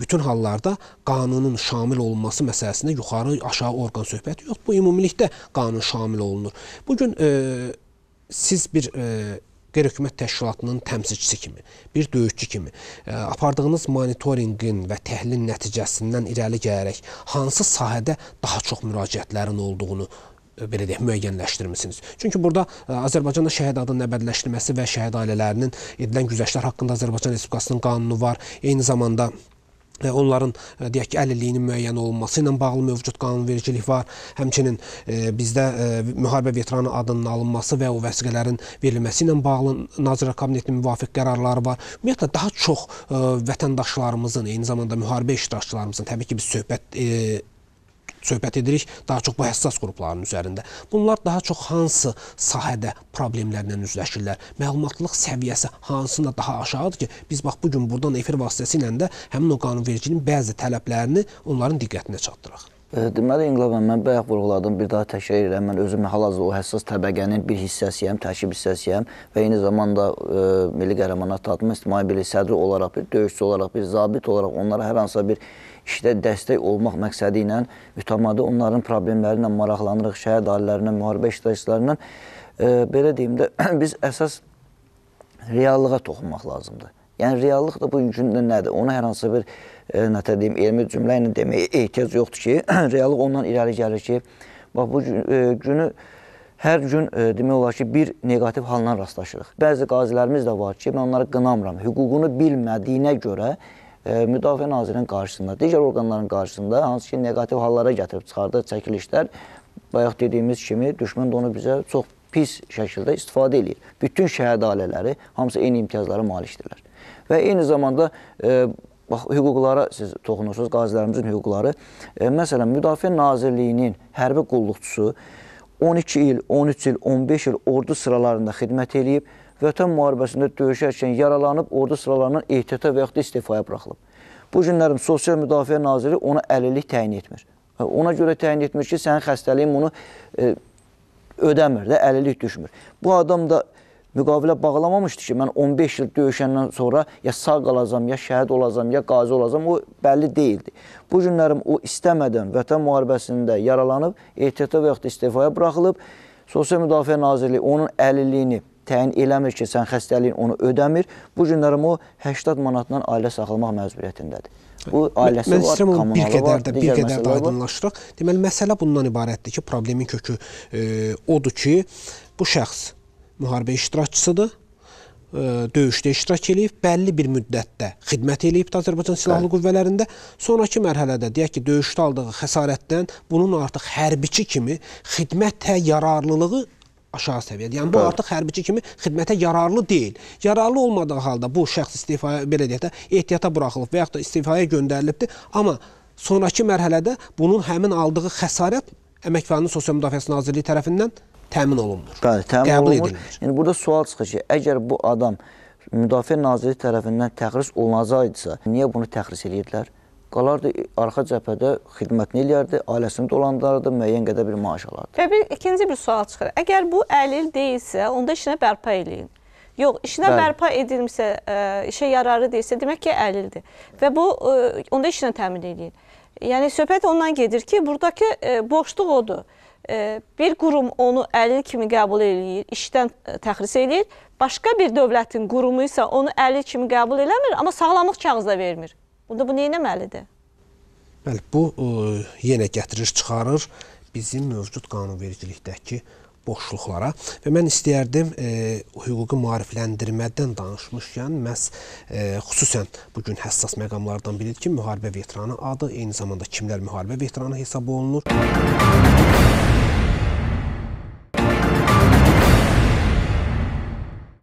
Bütün hallarda qanunun şamil olunması məsələsində yuxarı, aşağı orqan söhbəti yox. Bu ümumilikdə qanun şamil olunur. Bu gün e, siz bir e, qeyri-hökumət təşkilatının təmsilçisi kimi, bir döyüşçü kimi e, apardığınız monitorinqin və təhlil nəticəsindən irəli gələrək hansı sahədə daha çox müraciətlərin olduğunu e, belə deyək, müəyyənləşdirmisiniz. Çünki burada e, Azərbaycanda şəhid adının əbədləşdirilməsi və şəhid ailələrinin edilən güzəştlər haqqında Azərbaycan Respublikasının qanunu var. Eyni zamanda onların e, deyək ki, əlilliyinin müəyyən olunması ilə bağlı mövcud qanunvericilik var. Həmçinin e, bizdə e, müharibə veteranı adının alınması və o vəsiqələrin verilməsi ilə bağlı Nazirlər Kabinetinin müvafiq qərarları var. Ümumiyyətlə daha çox vətəndaşlarımızın, eyni zamanda müharibə iştirakçılarımızın, təbii ki, biz söhbət söhbət edirik daha çox bu həssas qrupların üzərində. Bunlar daha çox hansı sahədə problemlərlə üzləşirlər? Məlumatlılıq səviyyəsi hansında daha aşağıdır ki, biz bax bu gün buradan efir vasitəsilə də həmin o qanunvericinin bəzi tələblərini onların diqqətinə çatdıraq. E, deməli, İnqilab mən, mən bayaq vurğuladım, bir daha təkrar edirəm. Mən özümü hal-hazırda o həssas təbəqənin bir hissəsiyəm, təşkil hissəsiyəm və eyni zamanda e, Milli Qəhrəmanat Tatma İctimai Birliyi sədri olaraq, bir döyüşçü olaraq, bir zabit olaraq onlara hər hansısa bir işdə dəstək olmaq məqsədi ilə mütəmadi onların problemləri ilə maraqlanırıq, şəhid ailələrindən, müharibə iştirakçılarından. E, belə deyim də, biz əsas reallığa toxunmaq lazımdır. Yəni, reallıq da bu gündə nədir? Onu hər hansı bir, e, nətə deyim, elmi cümlə ilə deməyə ehtiyac yoxdur ki, reallıq ondan irəli gəlir ki, bax, bu e, günü hər gün e, demək olar ki, bir neqativ halına rastlaşırıq. Bəzi qazilərimiz də var ki, mən onları qınamıram. Hüququnu bilmədiyinə görə Müdafiə Nazirinin qarşısında, digər orqanların qarşısında, hansı ki, negativ hallara gətirib çıxardır çəkilişlər, bayaq dediyimiz kimi düşmən də onu bizə çox pis şəkildə istifadə edir. Bütün şəhəd ailələri hamısı eyni imtiyazlara malikdirlər. Və eyni zamanda e, bax, hüquqlara siz toxunursunuz, qazilərimizin hüquqları. E, məsələn, Müdafiə Nazirliyinin hərbi qulluqçusu 12 il, 13 il, 15 il ordu sıralarında xidmət edib, vətən müharibəsində döyüşərkən yaralanıb ordu sıralarından ehtiyata və yaxud da istifaya buraxılıb. Bu günlərin Sosial Müdafiə Naziri ona əlillik təyin etmir. Ona görə təyin etmir ki, sənin xəstəliyin bunu e, ödəmir də, əlillik düşmür. Bu adam da müqavilə bağlamamışdı ki, mən 15 il döyüşəndən sonra ya sağ qalacam, ya şəhid olacam, ya qazi olacam, o bəlli deyildi. Bu günlərim o istəmədən vətən müharibəsində yaralanıb, ehtiyata və yaxud istifaya buraxılıb. Sosial Müdafiə Nazirliyi onun əlilliyini təyin eləmir ki, sən xəstəliyin onu ödəmir. Bu günlərim o 80 manatdan ailə saxlamaq məcburiyyətindədir. Bu ailəsi mən, mən var, kommunalı bir qədər var, də, bir qədər də aydınlaşdıraq. Deməli, məsələ bundan ibarətdir ki, problemin kökü e, odur ki, bu şəxs müharibə iştirakçısıdır, e, döyüşdə iştirak eləyib, bəlli bir müddətdə xidmət eləyib də Azərbaycan Silahlı Bəli. Qüvvələrində. Sonrakı mərhələdə deyək ki, döyüşdə aldığı xəsarətdən bunun artıq hərbiçi kimi xidmətə yararlılığı aşağı səviyyədir. Yəni bu Bəli. artıq hərbiçi kimi xidmətə yararlı deyil. Yararlı olmadığı halda bu şəxs istifaya belə deyək də ehtiyata buraxılıb və yaxud da istifaya göndərilibdi, amma sonrakı mərhələdə bunun həmin aldığı xəsarət Əməkvarının Sosial Müdafiəsi Nazirliyi tərəfindən təmin olunmur. Bəli, təmin qəbul olunur. Edilmir. Yəni burada sual çıxır ki, əgər bu adam Müdafiə Nazirliyi tərəfindən təxris olunacaqdısa, niyə bunu təxris edirdilər? qalardı arxa cəbhədə xidmətini eləyərdi, ailəsini dolandırardı, müəyyən qədər bir maaş alardı. Və bir ikinci bir sual çıxır. Əgər bu əlil deyilsə, onda işinə bərpa eləyin. Yox, işinə Bəli. bərpa edilmişsə, ə, e, işə yararı deyilsə, demək ki, əlildir. Və bu ə, e, onda işinə təmin eləyin. Yəni söhbət ondan gedir ki, burdakı ə, e, boşluq odur. Ə, bir qurum onu əlil kimi qəbul eləyir, işdən ə, təxris eləyir. Başqa bir dövlətin qurumu isə onu əlil kimi qəbul eləmir, amma sağlamlıq kağızı da vermir. Bunda bu neynəməlidir? Bəli, bu ə, e, yenə gətirir, çıxarır bizim mövcud qanunvericilikdəki boşluqlara və mən istəyərdim e, hüquqi maarifləndirmədən danışmışkən məhz e, xüsusən bu gün həssas məqamlardan biridir ki, müharibə veteranı adı eyni zamanda kimlər müharibə veteranı hesab olunur. Müzik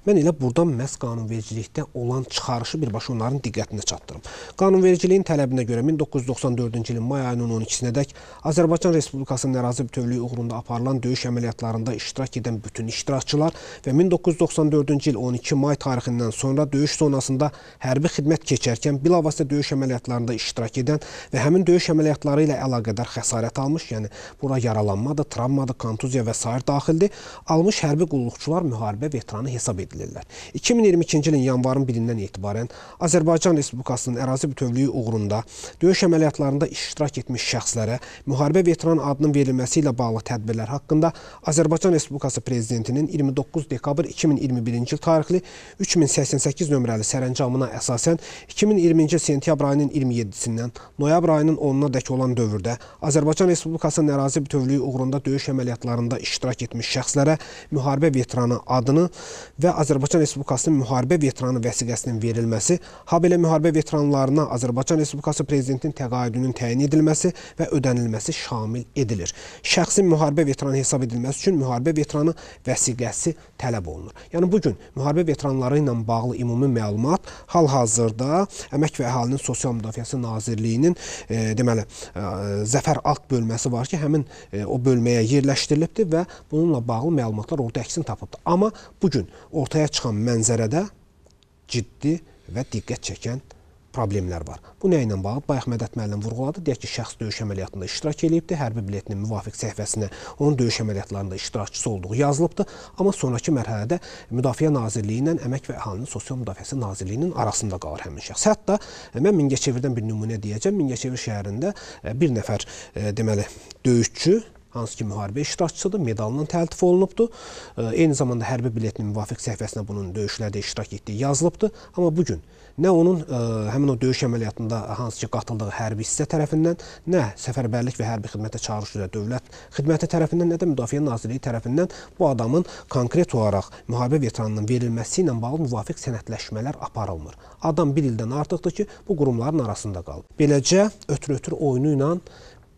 Mən elə burdan məhz qanunvericilikdə olan çıxarışı birbaşa onların diqqətinə çatdırım. Qanunvericiliyin tələbinə görə 1994-cü ilin may ayının 12-sinədək Azərbaycan Respublikasının ərazi bütövlüyü uğrunda aparılan döyüş əməliyyatlarında iştirak edən bütün iştirakçılar və 1994-cü il 12 may tarixindən sonra döyüş zonasında hərbi xidmət keçərkən bilavasitə döyüş əməliyyatlarında iştirak edən və həmin döyüş əməliyyatları ilə əlaqədar xəsarət almış, yəni bura yaralanmadır, travmadır, kontuziya və s. daxildir, almış hərbi qulluqçular müharibə veteranı hesab edir edilirlər. 2022-ci ilin yanvarın 1-dən etibarən Azərbaycan Respublikasının ərazi bütövlüyü uğrunda döyüş əməliyyatlarında iştirak etmiş şəxslərə müharibə veteran adının verilməsi ilə bağlı tədbirlər haqqında Azərbaycan Respublikası Prezidentinin 29 dekabr 2021-ci il tarixli 3088 nömrəli sərəncamına əsasən 2020-ci sentyabr ayının 27-sindən noyabr ayının 10-una dək olan dövrdə Azərbaycan Respublikasının ərazi bütövlüyü uğrunda döyüş əməliyyatlarında iştirak etmiş şəxslərə müharibə veteranı adını və Azərbaycan Respublikasının müharibə veteranı vəsiqəsinin verilməsi, habelə müharibə veteranlarına Azərbaycan Respublikası Prezidentinin təqaüdünün təyin edilməsi və ödənilməsi şamil edilir. Şəxsin müharibə veteranı hesab edilməsi üçün müharibə veteranı vəsiqəsi tələb olunur. Yəni, bugün müharibə veteranları ilə bağlı ümumi məlumat hal-hazırda Əmək və Əhalinin Sosial Müdafiəsi Nazirliyinin e, deməli, e, zəfər alt bölməsi var ki, həmin e, o bölməyə yerləşdirilibdir və bununla bağlı məlumatlar orada əksini tapıbdır. Amma bugün ortaya ortaya çıxan mənzərədə ciddi və diqqət çəkən problemlər var. Bu nə ilə bağlı? Bayaq Mədət müəllim vurğuladı. Deyək ki, şəxs döyüş əməliyyatında iştirak eləyibdi. Hərbi biletinin müvafiq səhifəsinə onun döyüş əməliyyatlarında iştirakçısı olduğu yazılıbdı. Amma sonrakı mərhələdə Müdafiə Nazirliyi ilə Əmək və Əhalinin Sosial Müdafiəsi Nazirliyinin arasında qalır həmin şəxs. Hətta e, mən Mingəçevirdən bir nümunə deyəcəm. Mingəçevir şəhərində e, bir nəfər e, deməli döyüşçü hansı ki müharibə iştirakçısıdır, medalının təltif olunubdur. E, eyni zamanda hərbi biletinin müvafiq səhifəsinə bunun döyüşlərdə iştirak etdiyi yazılıbdır. Amma bu gün nə onun ə, e, həmin o döyüş əməliyyatında hansı ki qatıldığı hərbi hissə tərəfindən, nə səfərbərlik və hərbi xidmətə çağırış üzrə dövlət xidməti tərəfindən, nə də Müdafiə Nazirliyi tərəfindən bu adamın konkret olaraq müharibə veteranının verilməsi ilə bağlı müvafiq sənədləşmələr aparılmır. Adam 1 ildən artıqdır ki, bu qurumların arasında qalıb. Beləcə ötür-ötür oyunu ilə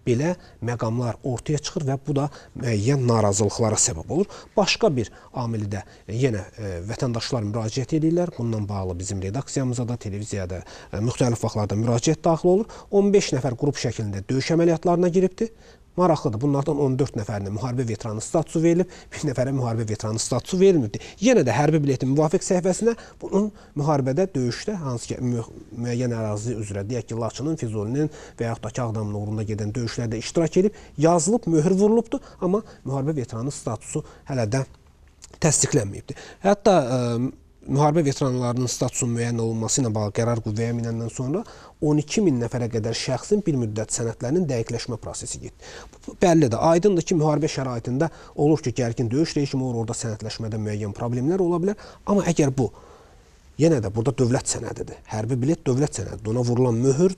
belə məqamlar ortaya çıxır və bu da müəyyən e, narazılıqlara səbəb olur. Başqa bir amili də e, yenə e, vətəndaşlar müraciət edirlər. Bununla bağlı bizim redaksiyamıza da, televiziyada müxtəlif vaxtlarda müraciət daxil olur. 15 nəfər qrup şəklində döyüş əməliyyatlarına giribdir. Maraqlıdır. Bunlardan 14 nəfərinə müharibə veteranı statusu verilib, bir nəfərə müharibə veteranı statusu verilmir. Yenə də hərbi biletin müvafiq səhifəsinə bunun müharibədə, döyüşdə hansı ki müəyyən ərazi üzrə, deyək ki, Laçının, Füzulinin və yaxud da ki, Ağdamın uğrunda gedən döyüşlərdə iştirak edib, yazılıb, möhür vurulubdur, amma müharibə veteranı statusu hələ də təsdiqlənməyibdir. Hətta ə, müharibə veteranlarının statusunun müəyyən olunması ilə bağlı qərar qüvvəyə minəndən sonra 12 min nəfərə qədər şəxsin bir müddət sənədlərinin dəqiqləşmə prosesi getdi. Bəllidir, aydındır ki, müharibə şəraitində olur ki, gərgin döyüş rejimi olur, orada sənədləşmədə müəyyən problemlər ola bilər. Amma əgər bu, yenə də burada dövlət sənədidir. Hərbi bilet dövlət sənədidir. Ona vurulan möhür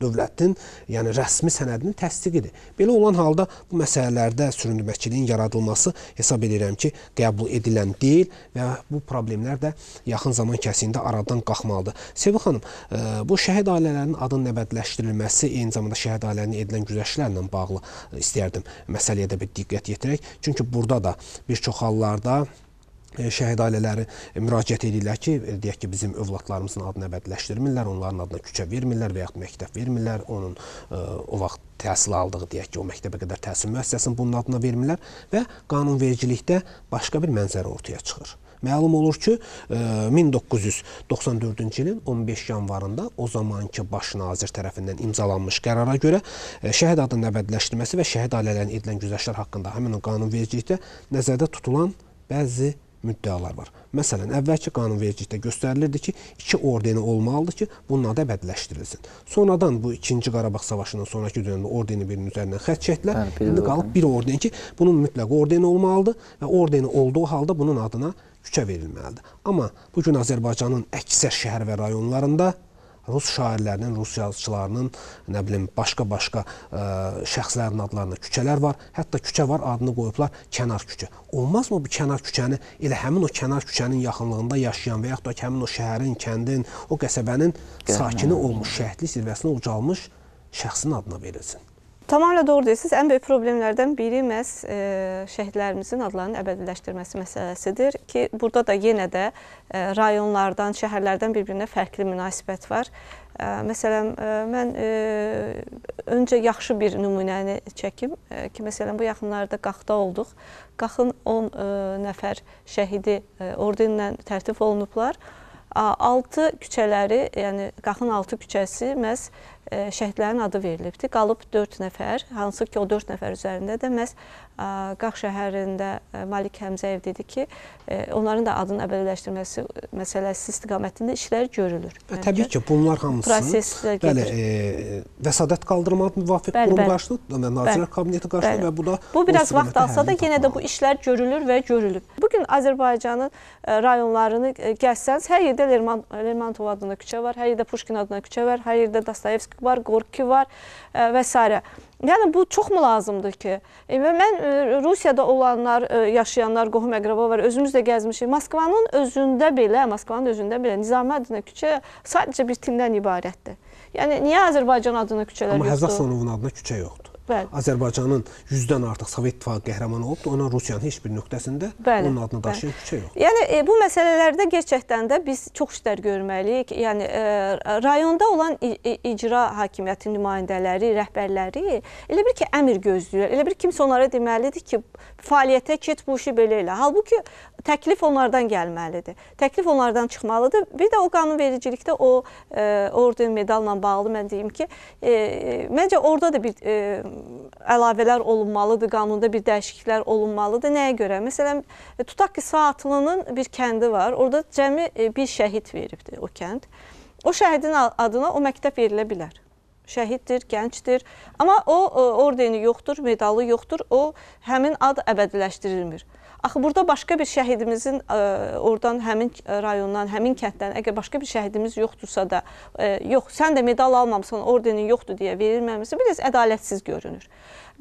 dövlətin, yəni rəsmi sənədinin təsdiqidir. Belə olan halda bu məsələlərdə sürünməçiliyin yaradılması hesab edirəm ki, qəbul edilən deyil və bu problemlər də yaxın zaman kəsiyində aradan qalxmalıdır. Sevil xanım, e, bu şəhid ailələrinin adının nəbədləşdirilməsi, eyni zamanda şəhid ailələrinin edilən güzəştlərlə bağlı istəyərdim məsələyə də bir diqqət yetirək. Çünki burada da bir çox hallarda E, şəhid ailələri e, müraciət edirlər ki, e, deyək ki, bizim övladlarımızın adını əbədləşdirmirlər, onların adına küçə vermirlər və yaxud məktəb vermirlər, onun o vaxt təhsil aldığı, deyək ki, o məktəbə qədər təhsil müəssisəsinin bunun adına vermirlər və qanunvericilikdə başqa bir mənzərə ortaya çıxır. Məlum olur ki, 1994-cü ilin 15 yanvarında o zamanki baş nazir tərəfindən imzalanmış qərara görə şəhid adının əbədləşdirməsi və şəhid ailələrinin edilən güzəştlər haqqında həmin o qanunvericilikdə nəzərdə tutulan bəzi müddəalar var. Məsələn, əvvəlki qanunvericilikdə göstərilirdi ki, iki ordeni olmalıdır ki, bununla da bədləşdirilsin. Sonradan bu 2-ci Qarabağ savaşından sonrakı dönəmdə ordeni birinin üzərindən xətt çəkdilər. Hə, İndi qalıb bir orden ki, bunun mütləq ordeni olmalıdır və ordeni olduğu halda bunun adına küçə verilməlidir. Amma bu gün Azərbaycanın əksər şəhər və rayonlarında rus şairlərinin, rus yazıçılarının, nə bilim, başqa-başqa e, şəxslərin adlarında küçələr var. Hətta küçə var, adını qoyublar kənar küçə. Olmazmı bu kənar küçəni elə həmin o kənar küçənin yaxınlığında yaşayan və yaxud da həmin o şəhərin, kəndin, o qəsəbənin sakini olmuş, şəhidlik zirvəsinə ucalmış şəxsin adına verilsin? Tamamilə doğru deyirsiniz. Ən böyük problemlərdən biri məhz e, şəhidlərimizin adlarının əbədiləşdirməsi məsələsidir ki, burada da yenə də e, rayonlardan, şəhərlərdən bir-birinə fərqli münasibət var. E, məsələn, e, mən e, öncə yaxşı bir nümunəni çəkim e, ki, məsələn, bu yaxınlarda Qaxda olduq. Qaxın 10 e, nəfər şəhidi e, ordenlə tərtib olunublar. 6 küçələri, yəni Qaxın 6 küçəsi məhz e, E, şəhidlərin adı verilibdi. Qalıb 4 nəfər, hansı ki o 4 nəfər üzərində də məhz e, Qax şəhərində e, Malik Həmzəyev dedi ki, onların da adının əbədiləşdirməsi məsələsi istiqamətində işlər görülür. Və təbii ki, bunlar hamısı proseslə gedir. Bəli, e, vəsadət qaldırma müvafiq bəl, qurum bəl. qarşıdır, Nazirlər Kabineti qarşıdır bəl. və bu da Bu biraz vaxt alsa da yenə də bu işlər görülür və görülüb. Bu gün Azərbaycanın rayonlarını gəzsəniz, hər yerdə Lerman Lermontov adında küçə var, hər yerdə Puşkin adına küçə var, hər yerdə Dostoyevski Nitq var, qorxu var e, və s. Yəni bu çoxmu lazımdır ki? E, mən e, Rusiyada olanlar, e, yaşayanlar, qohum əqrəba var, özümüz də gəzmişik. Moskvanın özündə belə, Moskvanın özündə belə Nizami adına küçə sadəcə bir tindən ibarətdir. Yəni niyə Azərbaycan adına küçələr Amma yoxdur? Amma Həzəxanovun adına küçə yoxdur. Bəli. Azərbaycanın 100-dən artıq Sovet İttifaqı qəhrəmanı olubdur. Ona Rusiyanın heç bir nöqtəsində bəli, onun adını daşıyan küçə yoxdur. Yəni e, bu məsələlərdə gerçəkdən də biz çox işlər görməliyik. Yəni e, rayonda olan icra hakimiyyəti nümayəndələri, rəhbərləri elə bir ki, əmir gözləyirlər. Elə bir kimsə onlara deməlidir ki, fəaliyyətə get, bu işi belə elə. Halbuki təklif onlardan gəlməlidir. Təklif onlardan çıxmalıdır. Bir də o qanunvericilikdə o e, orden medalla bağlı mən deyim ki, e, e məncə orada da bir e, əlavələr olunmalıdır, qanunda bir dəyişikliklər olunmalıdır. Nəyə görə? Məsələn, e, tutaq ki, Saatlının bir kəndi var. Orada cəmi e, bir şəhid veribdir o kənd. O şəhidin adına o məktəb verilə bilər. Şəhiddir, gəncdir. Amma o e, ordeni yoxdur, medalı yoxdur. O həmin ad əbədiləşdirilmir. Axı burada başqa bir şəhidimizin e, oradan həmin e, rayondan, həmin kənddən əgər başqa bir şəhidimiz yoxdursa da, e, yox, sən də medal almamısan, ordenin yoxdur deyə verilməməsi biraz ədalətsiz görünür.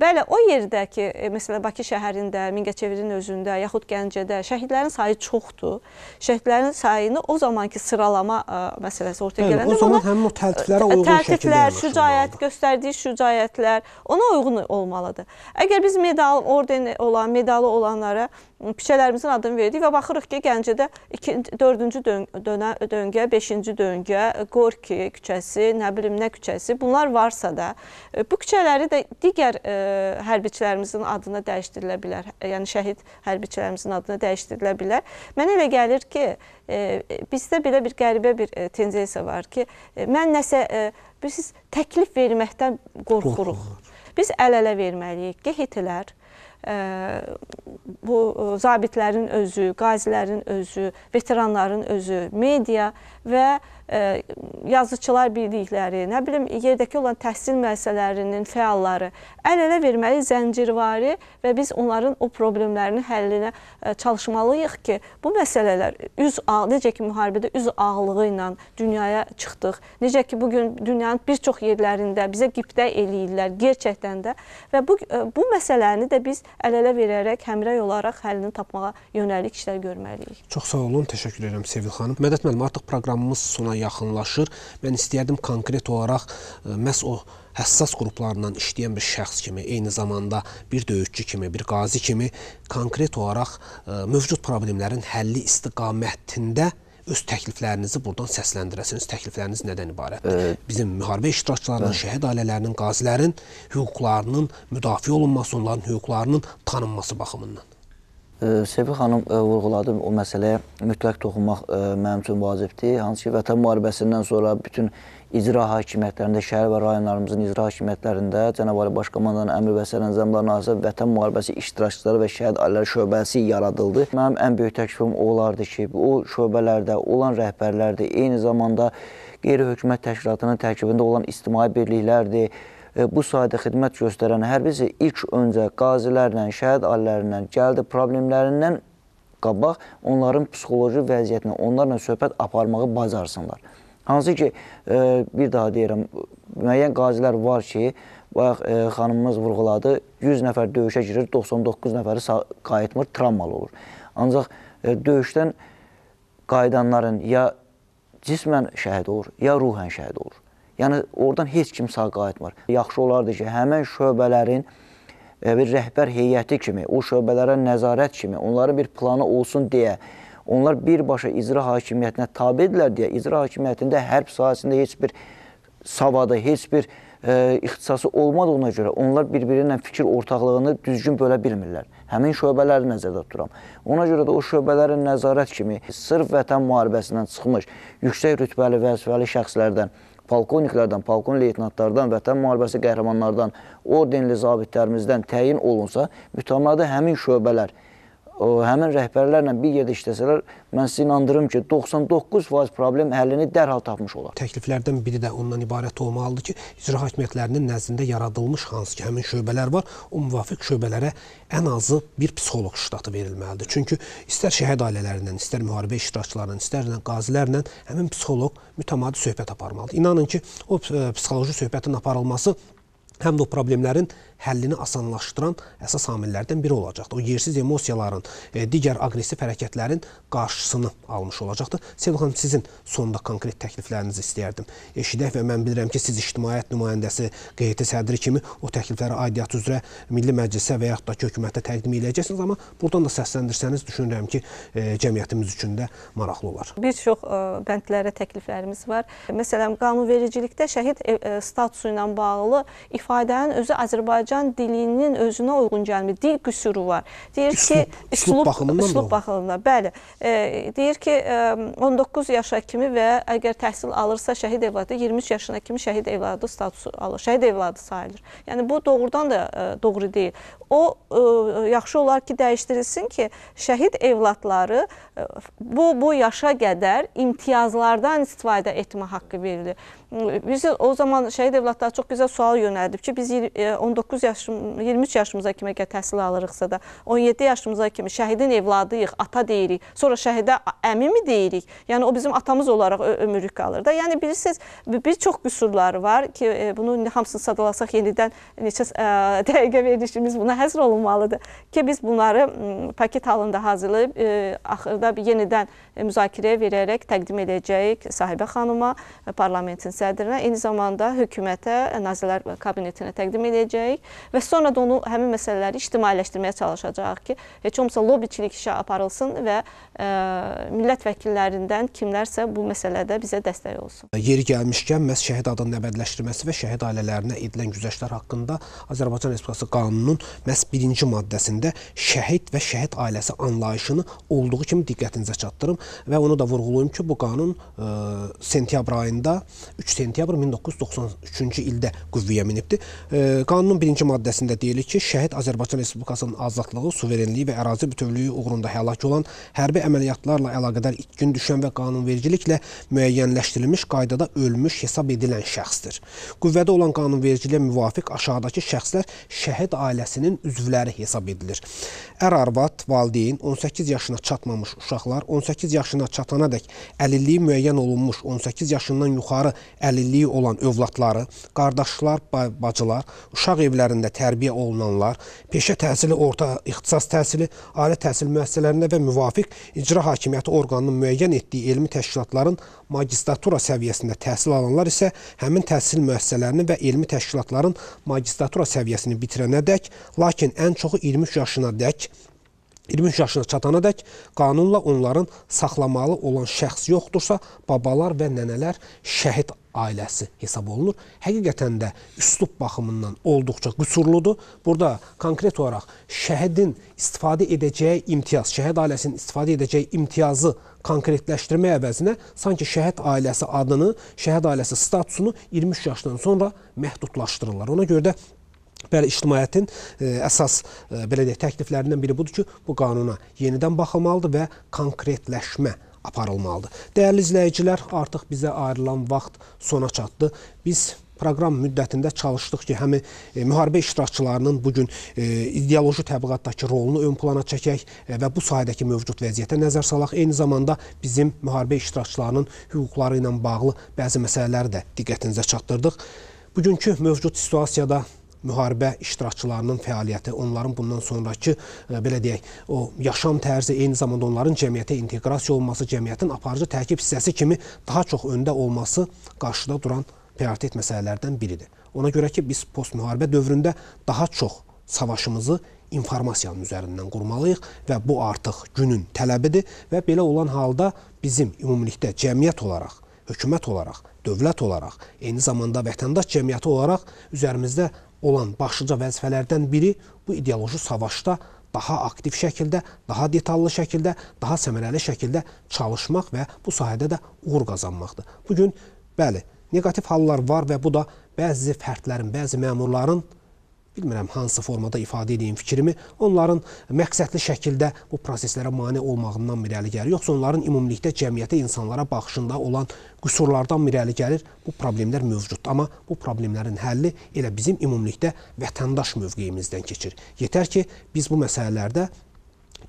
Bəli, o yerdəki, məsələn, Bakı şəhərində, Mingəçevirin özündə, yaxud Gəncədə şəhidlərin sayı çoxdur. Şəhidlərin sayını o zamanki sıralama ə, məsələsi ortaya gələndə o zaman ona, həmin o təltiflərə uyğun şəkildə təltiflər, şücaət göstərdiyi şücaətlər ona uyğun olmalıdır. Əgər biz medal, orden olan, medalı olanlara küçələrimizin adını verdik və baxırıq ki, Gəncədə 4-cü dönə, döngə, 5-ci döngə, Qorki küçəsi, nə bilim nə küçəsi, bunlar varsa da e, bu küçələri də digər ə, e, hərbiçilərimizin adına dəyişdirilə bilər. Yəni şəhid hərbiçilərimizin adına dəyişdirilə bilər. Mənə elə gəlir ki, ə, e, bizdə belə bir qəribə bir tendensiya var ki, ə, mən nəsə ə, bilirsiniz, təklif verməkdən qorxuruq. Qorxur. Biz əl-ələ verməliyik ki, hitlər bu zabitlərin özü, qazilərin özü, veteranların özü, media və e, yazıçılar bildikləri, nə bilim yerdəki olan təhsil müəssisələrinin fəalları əl-ələ verməli zəncirvari və biz onların o problemlərinin həllinə e, çalışmalıyıq ki, bu məsələlər üz ağ, necə ki müharibədə üz ağlığı ilə dünyaya çıxdıq. Necə ki bu gün dünyanın bir çox yerlərində bizə qibdə eləyirlər gerçəkdən də və bu e, bu məsələni də biz əl-ələ verərək həmrəy olaraq həllini tapmağa yönəlik işlər görməliyik. Çox sağ olun, təşəkkür edirəm Sevil xanım. Mədət müəllim, artıq proqram proqramımız sona yaxınlaşır. Mən istəyərdim konkret olaraq e, məhz o həssas qruplarından işləyən bir şəxs kimi, eyni zamanda bir döyüşçü kimi, bir qazi kimi konkret olaraq e, mövcud problemlərin həlli istiqamətində öz təkliflərinizi buradan səsləndirəsiniz. Təklifləriniz nədən ibarətdir? E, Bizim müharibə iştirakçılarının, şəhid ailələrinin, qazilərin hüquqlarının müdafiə olunması, onların hüquqlarının tanınması baxımından. Sevgi xanım e, vurğuladı o məsələyə mütləq toxunmaq e, mənim üçün vacibdir. Hansı ki, vətən müharibəsindən sonra bütün icra hakimiyyətlərində, şəhər və rayonlarımızın icra hakimiyyətlərində Cənab Ali Başkomandanın əmri və sərəncamlarına hazır vətən müharibəsi iştirakçıları və şəhid ailələri şöbəsi yaradıldı. Mənim ən böyük təklifim o olardı ki, o şöbələrdə olan rəhbərlərdir, eyni zamanda qeyri-hökumət təşkilatının tərkibində olan ictimai birliklərdir, E, bu sahədə xidmət göstərən hərbici ilk öncə qazilərlə, şəhid ailələrindən, gəldi problemlərindən qabaq onların psixoloji vəziyyətini, onlarla söhbət aparmağı bacarsınlar. Hansı ki, e, bir daha deyirəm, müəyyən qazilər var ki, bayaq e, xanımımız vurğuladı, 100 nəfər döyüşə girir, 99 nəfəri qayıtmır, travmalı olur. Ancaq döyüşdən qayıdanların ya cismən şəhid olur, ya ruhən şəhid olur. Yəni oradan heç kim sağ qayıtmır. Yaxşı olardı ki, həmin şöbələrin e, bir rəhbər heyəti kimi, o şöbələrə nəzarət kimi, onların bir planı olsun deyə, onlar birbaşa icra hakimiyyətinə tabidirlər deyə, icra hakimiyyətində hərb sahəsində heç bir savadı, heç bir e, ixtisası olmadığına görə onlar bir-birinlə fikir ortaqlığını düzgün bölə bilmirlər. Həmin şöbələri nəzərdə tuturam. Ona görə də o şöbələrin nəzarət kimi sırf vətən müharibəsindən çıxmış yüksək rütbəli vəzifəli şəxslərdən polkovniklərdən, polkovnik leytenantlardan, vətən müharibəsi qəhrəmanlardan, ordenli zabitlərimizdən təyin olunsa, mütəmmadə həmin şöbələr o, həmin rəhbərlərlə bir yerdə işləsələr, mən sizi inandırım ki, 99% problem həllini dərhal tapmış olar. Təkliflərdən biri də ondan ibarət olmalıdır ki, icra hakimiyyətlərinin nəzdində yaradılmış hansı ki, həmin şöbələr var, o müvafiq şöbələrə ən azı bir psixoloq ştatı verilməlidir. Çünki istər şəhid ailələrindən, istər müharibə iştirakçılarından, istər qazilərlə həmin psixoloq mütəmadi söhbət aparmalıdır. İnanın ki, o e, psixoloji söhbətin aparılması həm də o problemlərin həllini asanlaşdıran əsas amillərdən biri olacaqdır. O yersiz emosiyaların, e, digər aqressiv hərəkətlərin qarşısını almış olacaqdır. Sevil xanım, sizin sonda konkret təkliflərinizi istəyərdim. Eşidək və mən bilirəm ki, siz ictimaiyyət nümayəndəsi, QYT sədri kimi o təklifləri aidiyyat üzrə Milli Məclisə və yaxud da ki, hökumətə təqdim edəcəksiniz, amma buradan da səsləndirsəniz düşünürəm ki, e, cəmiyyətimiz üçün də maraqlı olar. Bir çox e, bəndlərə təkliflərimiz var. Məsələn, qanunvericilikdə şəhid e, e statusu ilə bağlı ifadənin özü Azərbaycan Azərbaycan dilinin özünə uyğun gəlmir. Dil qüsuru var. Deyir ki, üslub, üslub baxımından. Üslub baxımından, bəli. E, deyir ki, e, 19 yaşa kimi və əgər təhsil alırsa şəhid evladı 23 yaşına kimi şəhid evladı statusu alır. Şəhid evladı sayılır. Yəni bu doğrudan da e, doğru deyil o ə, e, yaxşı olar ki, dəyişdirilsin ki, şəhid evladları ə, e, bu bu yaşa qədər imtiyazlardan istifadə etmə haqqı verilir. Biz o zaman şəhid evladlara çox gözəl sual yönəldib ki, biz 19 e, yaşım 23 yaşımıza kimi əgər təhsil alırıqsa da 17 yaşımıza kimi şəhidin evladıyıq, ata deyirik. Sonra şəhidə əmimi deyirik. Yəni o bizim atamız olaraq ömürlük qalır da. Yəni bilirsiniz, bir çox qüsurları var ki, bunu hamısını sadalasaq yenidən neçə ə, dəqiqə verilişimiz buna hər həzr olunmalıdır ki, biz bunları paket halında hazırlayıb axırda yenidən müzakirəyə verərək təqdim edəcəyik sahibə xanıma, parlamentin sədrinə, eyni zamanda hökumətə, Nazirlər Kabinetinə təqdim edəcəyik və sonra da onu həmin məsələləri ictimailəşdirməyə çalışacağıq ki, heç olmasa lobbiçilik işi aparılsın və millət vəkillərindən kimlərsə bu məsələdə bizə dəstək olsun. Yeri gəlmişkən məhz şəhid adının əbədləşdirməsi və şəhid ailələrinə edilən güzəştlər haqqında Azərbaycan Respublikası qanununun məhz birinci maddəsində şəhid və şəhid ailəsi anlayışını olduğu kimi diqqətinizə çatdırım və onu da vurğulayım ki, bu qanun ə, e, sentyabr ayında 3 sentyabr 1993-cü ildə qüvvəyə minibdir. Ə, e, qanunun birinci maddəsində deyilir ki, şəhid Azərbaycan Respublikasının azadlığı, suverenliyi və ərazi bütövlüyü uğrunda həlak olan hərbi əməliyyatlarla əlaqədar itkin düşən və qanunvericiliklə müəyyənləşdirilmiş qaydada ölmüş hesab edilən şəxsdir. Qüvvədə olan qanunvericiliyə müvafiq aşağıdakı şəxslər şəhid ailəsinin ailənin üzvləri hesab edilir. Ər-arvad, valideyn, 18 yaşına çatmamış uşaqlar, 18 yaşına çatana dək əlilliyi müəyyən olunmuş, 18 yaşından yuxarı əlilliyi olan övladları, qardaşlar, bacılar, uşaq evlərində tərbiyə olunanlar, peşə təhsili, orta ixtisas təhsili, ali təhsil müəssisələrində və müvafiq icra hakimiyyəti orqanının müəyyən etdiyi elmi təşkilatların magistratura səviyyəsində təhsil alanlar isə həmin təhsil müəssisələrini və elmi təşkilatların magistratura səviyyəsini bitirənə dək, lakin ən çoxu 23 yaşına dək 23 yaşına çatana dək qanunla onların saxlamalı olan şəxs yoxdursa, babalar və nənələr şəhid ailəsi hesab olunur. Həqiqətən də üslub baxımından olduqca qüsurludur. Burada konkret olaraq şəhidin istifadə edəcəyi imtiyaz, şəhid ailəsinin istifadə edəcəyi imtiyazı konkretləşdirmək əvəzinə sanki şəhid ailəsi adını, şəhid ailəsi statusunu 23 yaşdan sonra məhdudlaşdırırlar. Ona görə də Bəli, ictimaiyyətin e, əsas e, belə deyək təkliflərindən biri budur ki, bu qanuna yenidən baxılmalıdır və konkretləşmə aparılmalıdır. Dəyərli izləyicilər, artıq bizə ayrılan vaxt sona çatdı. Biz proqram müddətində çalışdıq ki, həmi e, müharibə iştirakçılarının bugün ideoloji təbliğatdakı rolunu ön plana çəkək və bu sahədəki mövcud vəziyyətə nəzər salaq. Eyni zamanda bizim müharibə iştirakçılarının hüquqları ilə bağlı bəzi məsələləri də diqqətinizə çatdırdıq. Bugünkü mövcud situasiyada müharibə iştirakçılarının fəaliyyəti, onların bundan sonrakı e, belə deyək, o yaşam tərzi, eyni zamanda onların cəmiyyətə inteqrasiya olması, cəmiyyətin aparıcı təqib hissəsi kimi daha çox öndə olması qarşıda duran prioritet məsələlərdən biridir. Ona görə ki, biz postmüharibə dövründə daha çox savaşımızı informasiyanın üzərindən qurmalıyıq və bu artıq günün tələbidir və belə olan halda bizim ümumilikdə cəmiyyət olaraq, hökumət olaraq, dövlət olaraq, eyni zamanda vətəndaş cəmiyyəti olaraq üzərimizdə olan başlıca vəzifələrdən biri bu ideoloji savaşda daha aktiv şəkildə, daha detallı şəkildə, daha səmərəli şəkildə çalışmaq və bu sahədə də uğur qazanmaqdır. Bu gün bəli, neqativ hallar var və bu da bəzi fərdlərin, bəzi məmurların bilmirəm hansı formada ifadə edeyim fikrimi, onların məqsədli şəkildə bu proseslərə mane olmağından mirəli gəlir, yoxsa onların ümumilikdə cəmiyyətə, insanlara baxışında olan qüsurlardan mirəli gəlir, bu problemlər mövcuddur. Amma bu problemlərin həlli elə bizim ümumilikdə vətəndaş mövqeyimizdən keçir. Yetər ki, biz bu məsələlərdə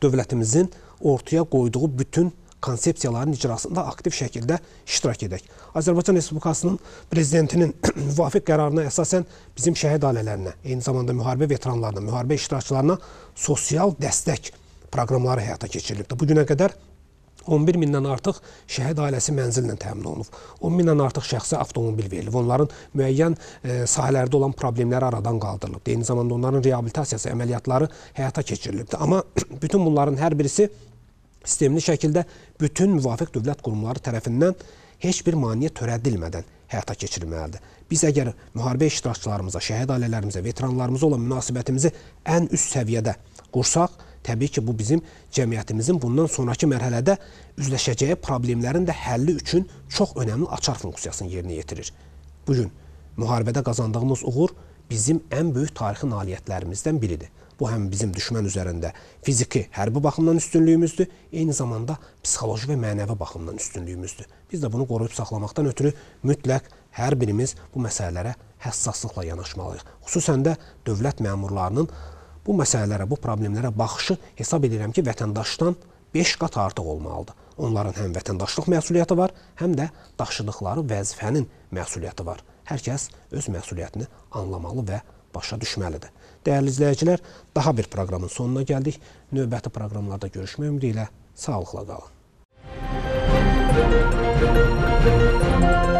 dövlətimizin ortaya qoyduğu bütün konsepsiyaların icrasında aktiv şəkildə iştirak edək. Azərbaycan Respublikasının prezidentinin müvafiq qərarına əsasən bizim şəhid ailələrinə, eyni zamanda müharibə veteranlarına, müharibə iştirakçılarına sosial dəstək proqramları həyata keçirilibdir. Bu günə qədər 11 mindən artıq şəhid ailəsi mənzillə təmin olunub. 10 mindən artıq şəxsə avtomobil verilib. Onların müəyyən e, sahələrdə olan problemləri aradan qaldırılıb. Eyni zamanda onların reabilitasiyası əməliyyatları həyata keçirilibdir. Amma bütün bunların hər birisi sistemli şəkildə bütün müvafiq dövlət qurumları tərəfindən heç bir maneə törədilmədən həyata keçirilməlidir. Biz əgər müharibə iştirakçılarımıza, şəhid ailələrimizə, veteranlarımıza olan münasibətimizi ən üst səviyyədə qursaq, təbii ki, bu bizim cəmiyyətimizin bundan sonrakı mərhələdə üzləşəcəyi problemlərin də həlli üçün çox önəmli açar funksiyasını yerinə yetirir. Bugün müharibədə qazandığımız uğur bizim ən böyük tarixi nailiyyətlərimizdən biridir. Bu həm bizim düşmən üzərində fiziki, hərbi baxımdan üstünlüyümüzdür, eyni zamanda psixoloji və mənəvi baxımdan üstünlüyümüzdür. Biz də bunu qoruyub saxlamaqdan ötürü mütləq hər birimiz bu məsələlərə həssaslıqla yanaşmalıyıq. Xüsusən də dövlət məmurlarının bu məsələlərə, bu problemlərə baxışı hesab edirəm ki, vətəndaşdan 5 qat artıq olmalıdır. Onların həm vətəndaşlıq məsuliyyəti var, həm də daşıdıqları vəzifənin məsuliyyəti var. Hər kəs öz məsuliyyətini anlamalı və başa düşməlidir. Dəyərli izləyicilər, daha bir proqramın sonuna gəldik. Növbəti proqramlarda görüşmək ümidi ilə sağlıqla qalın. Müzik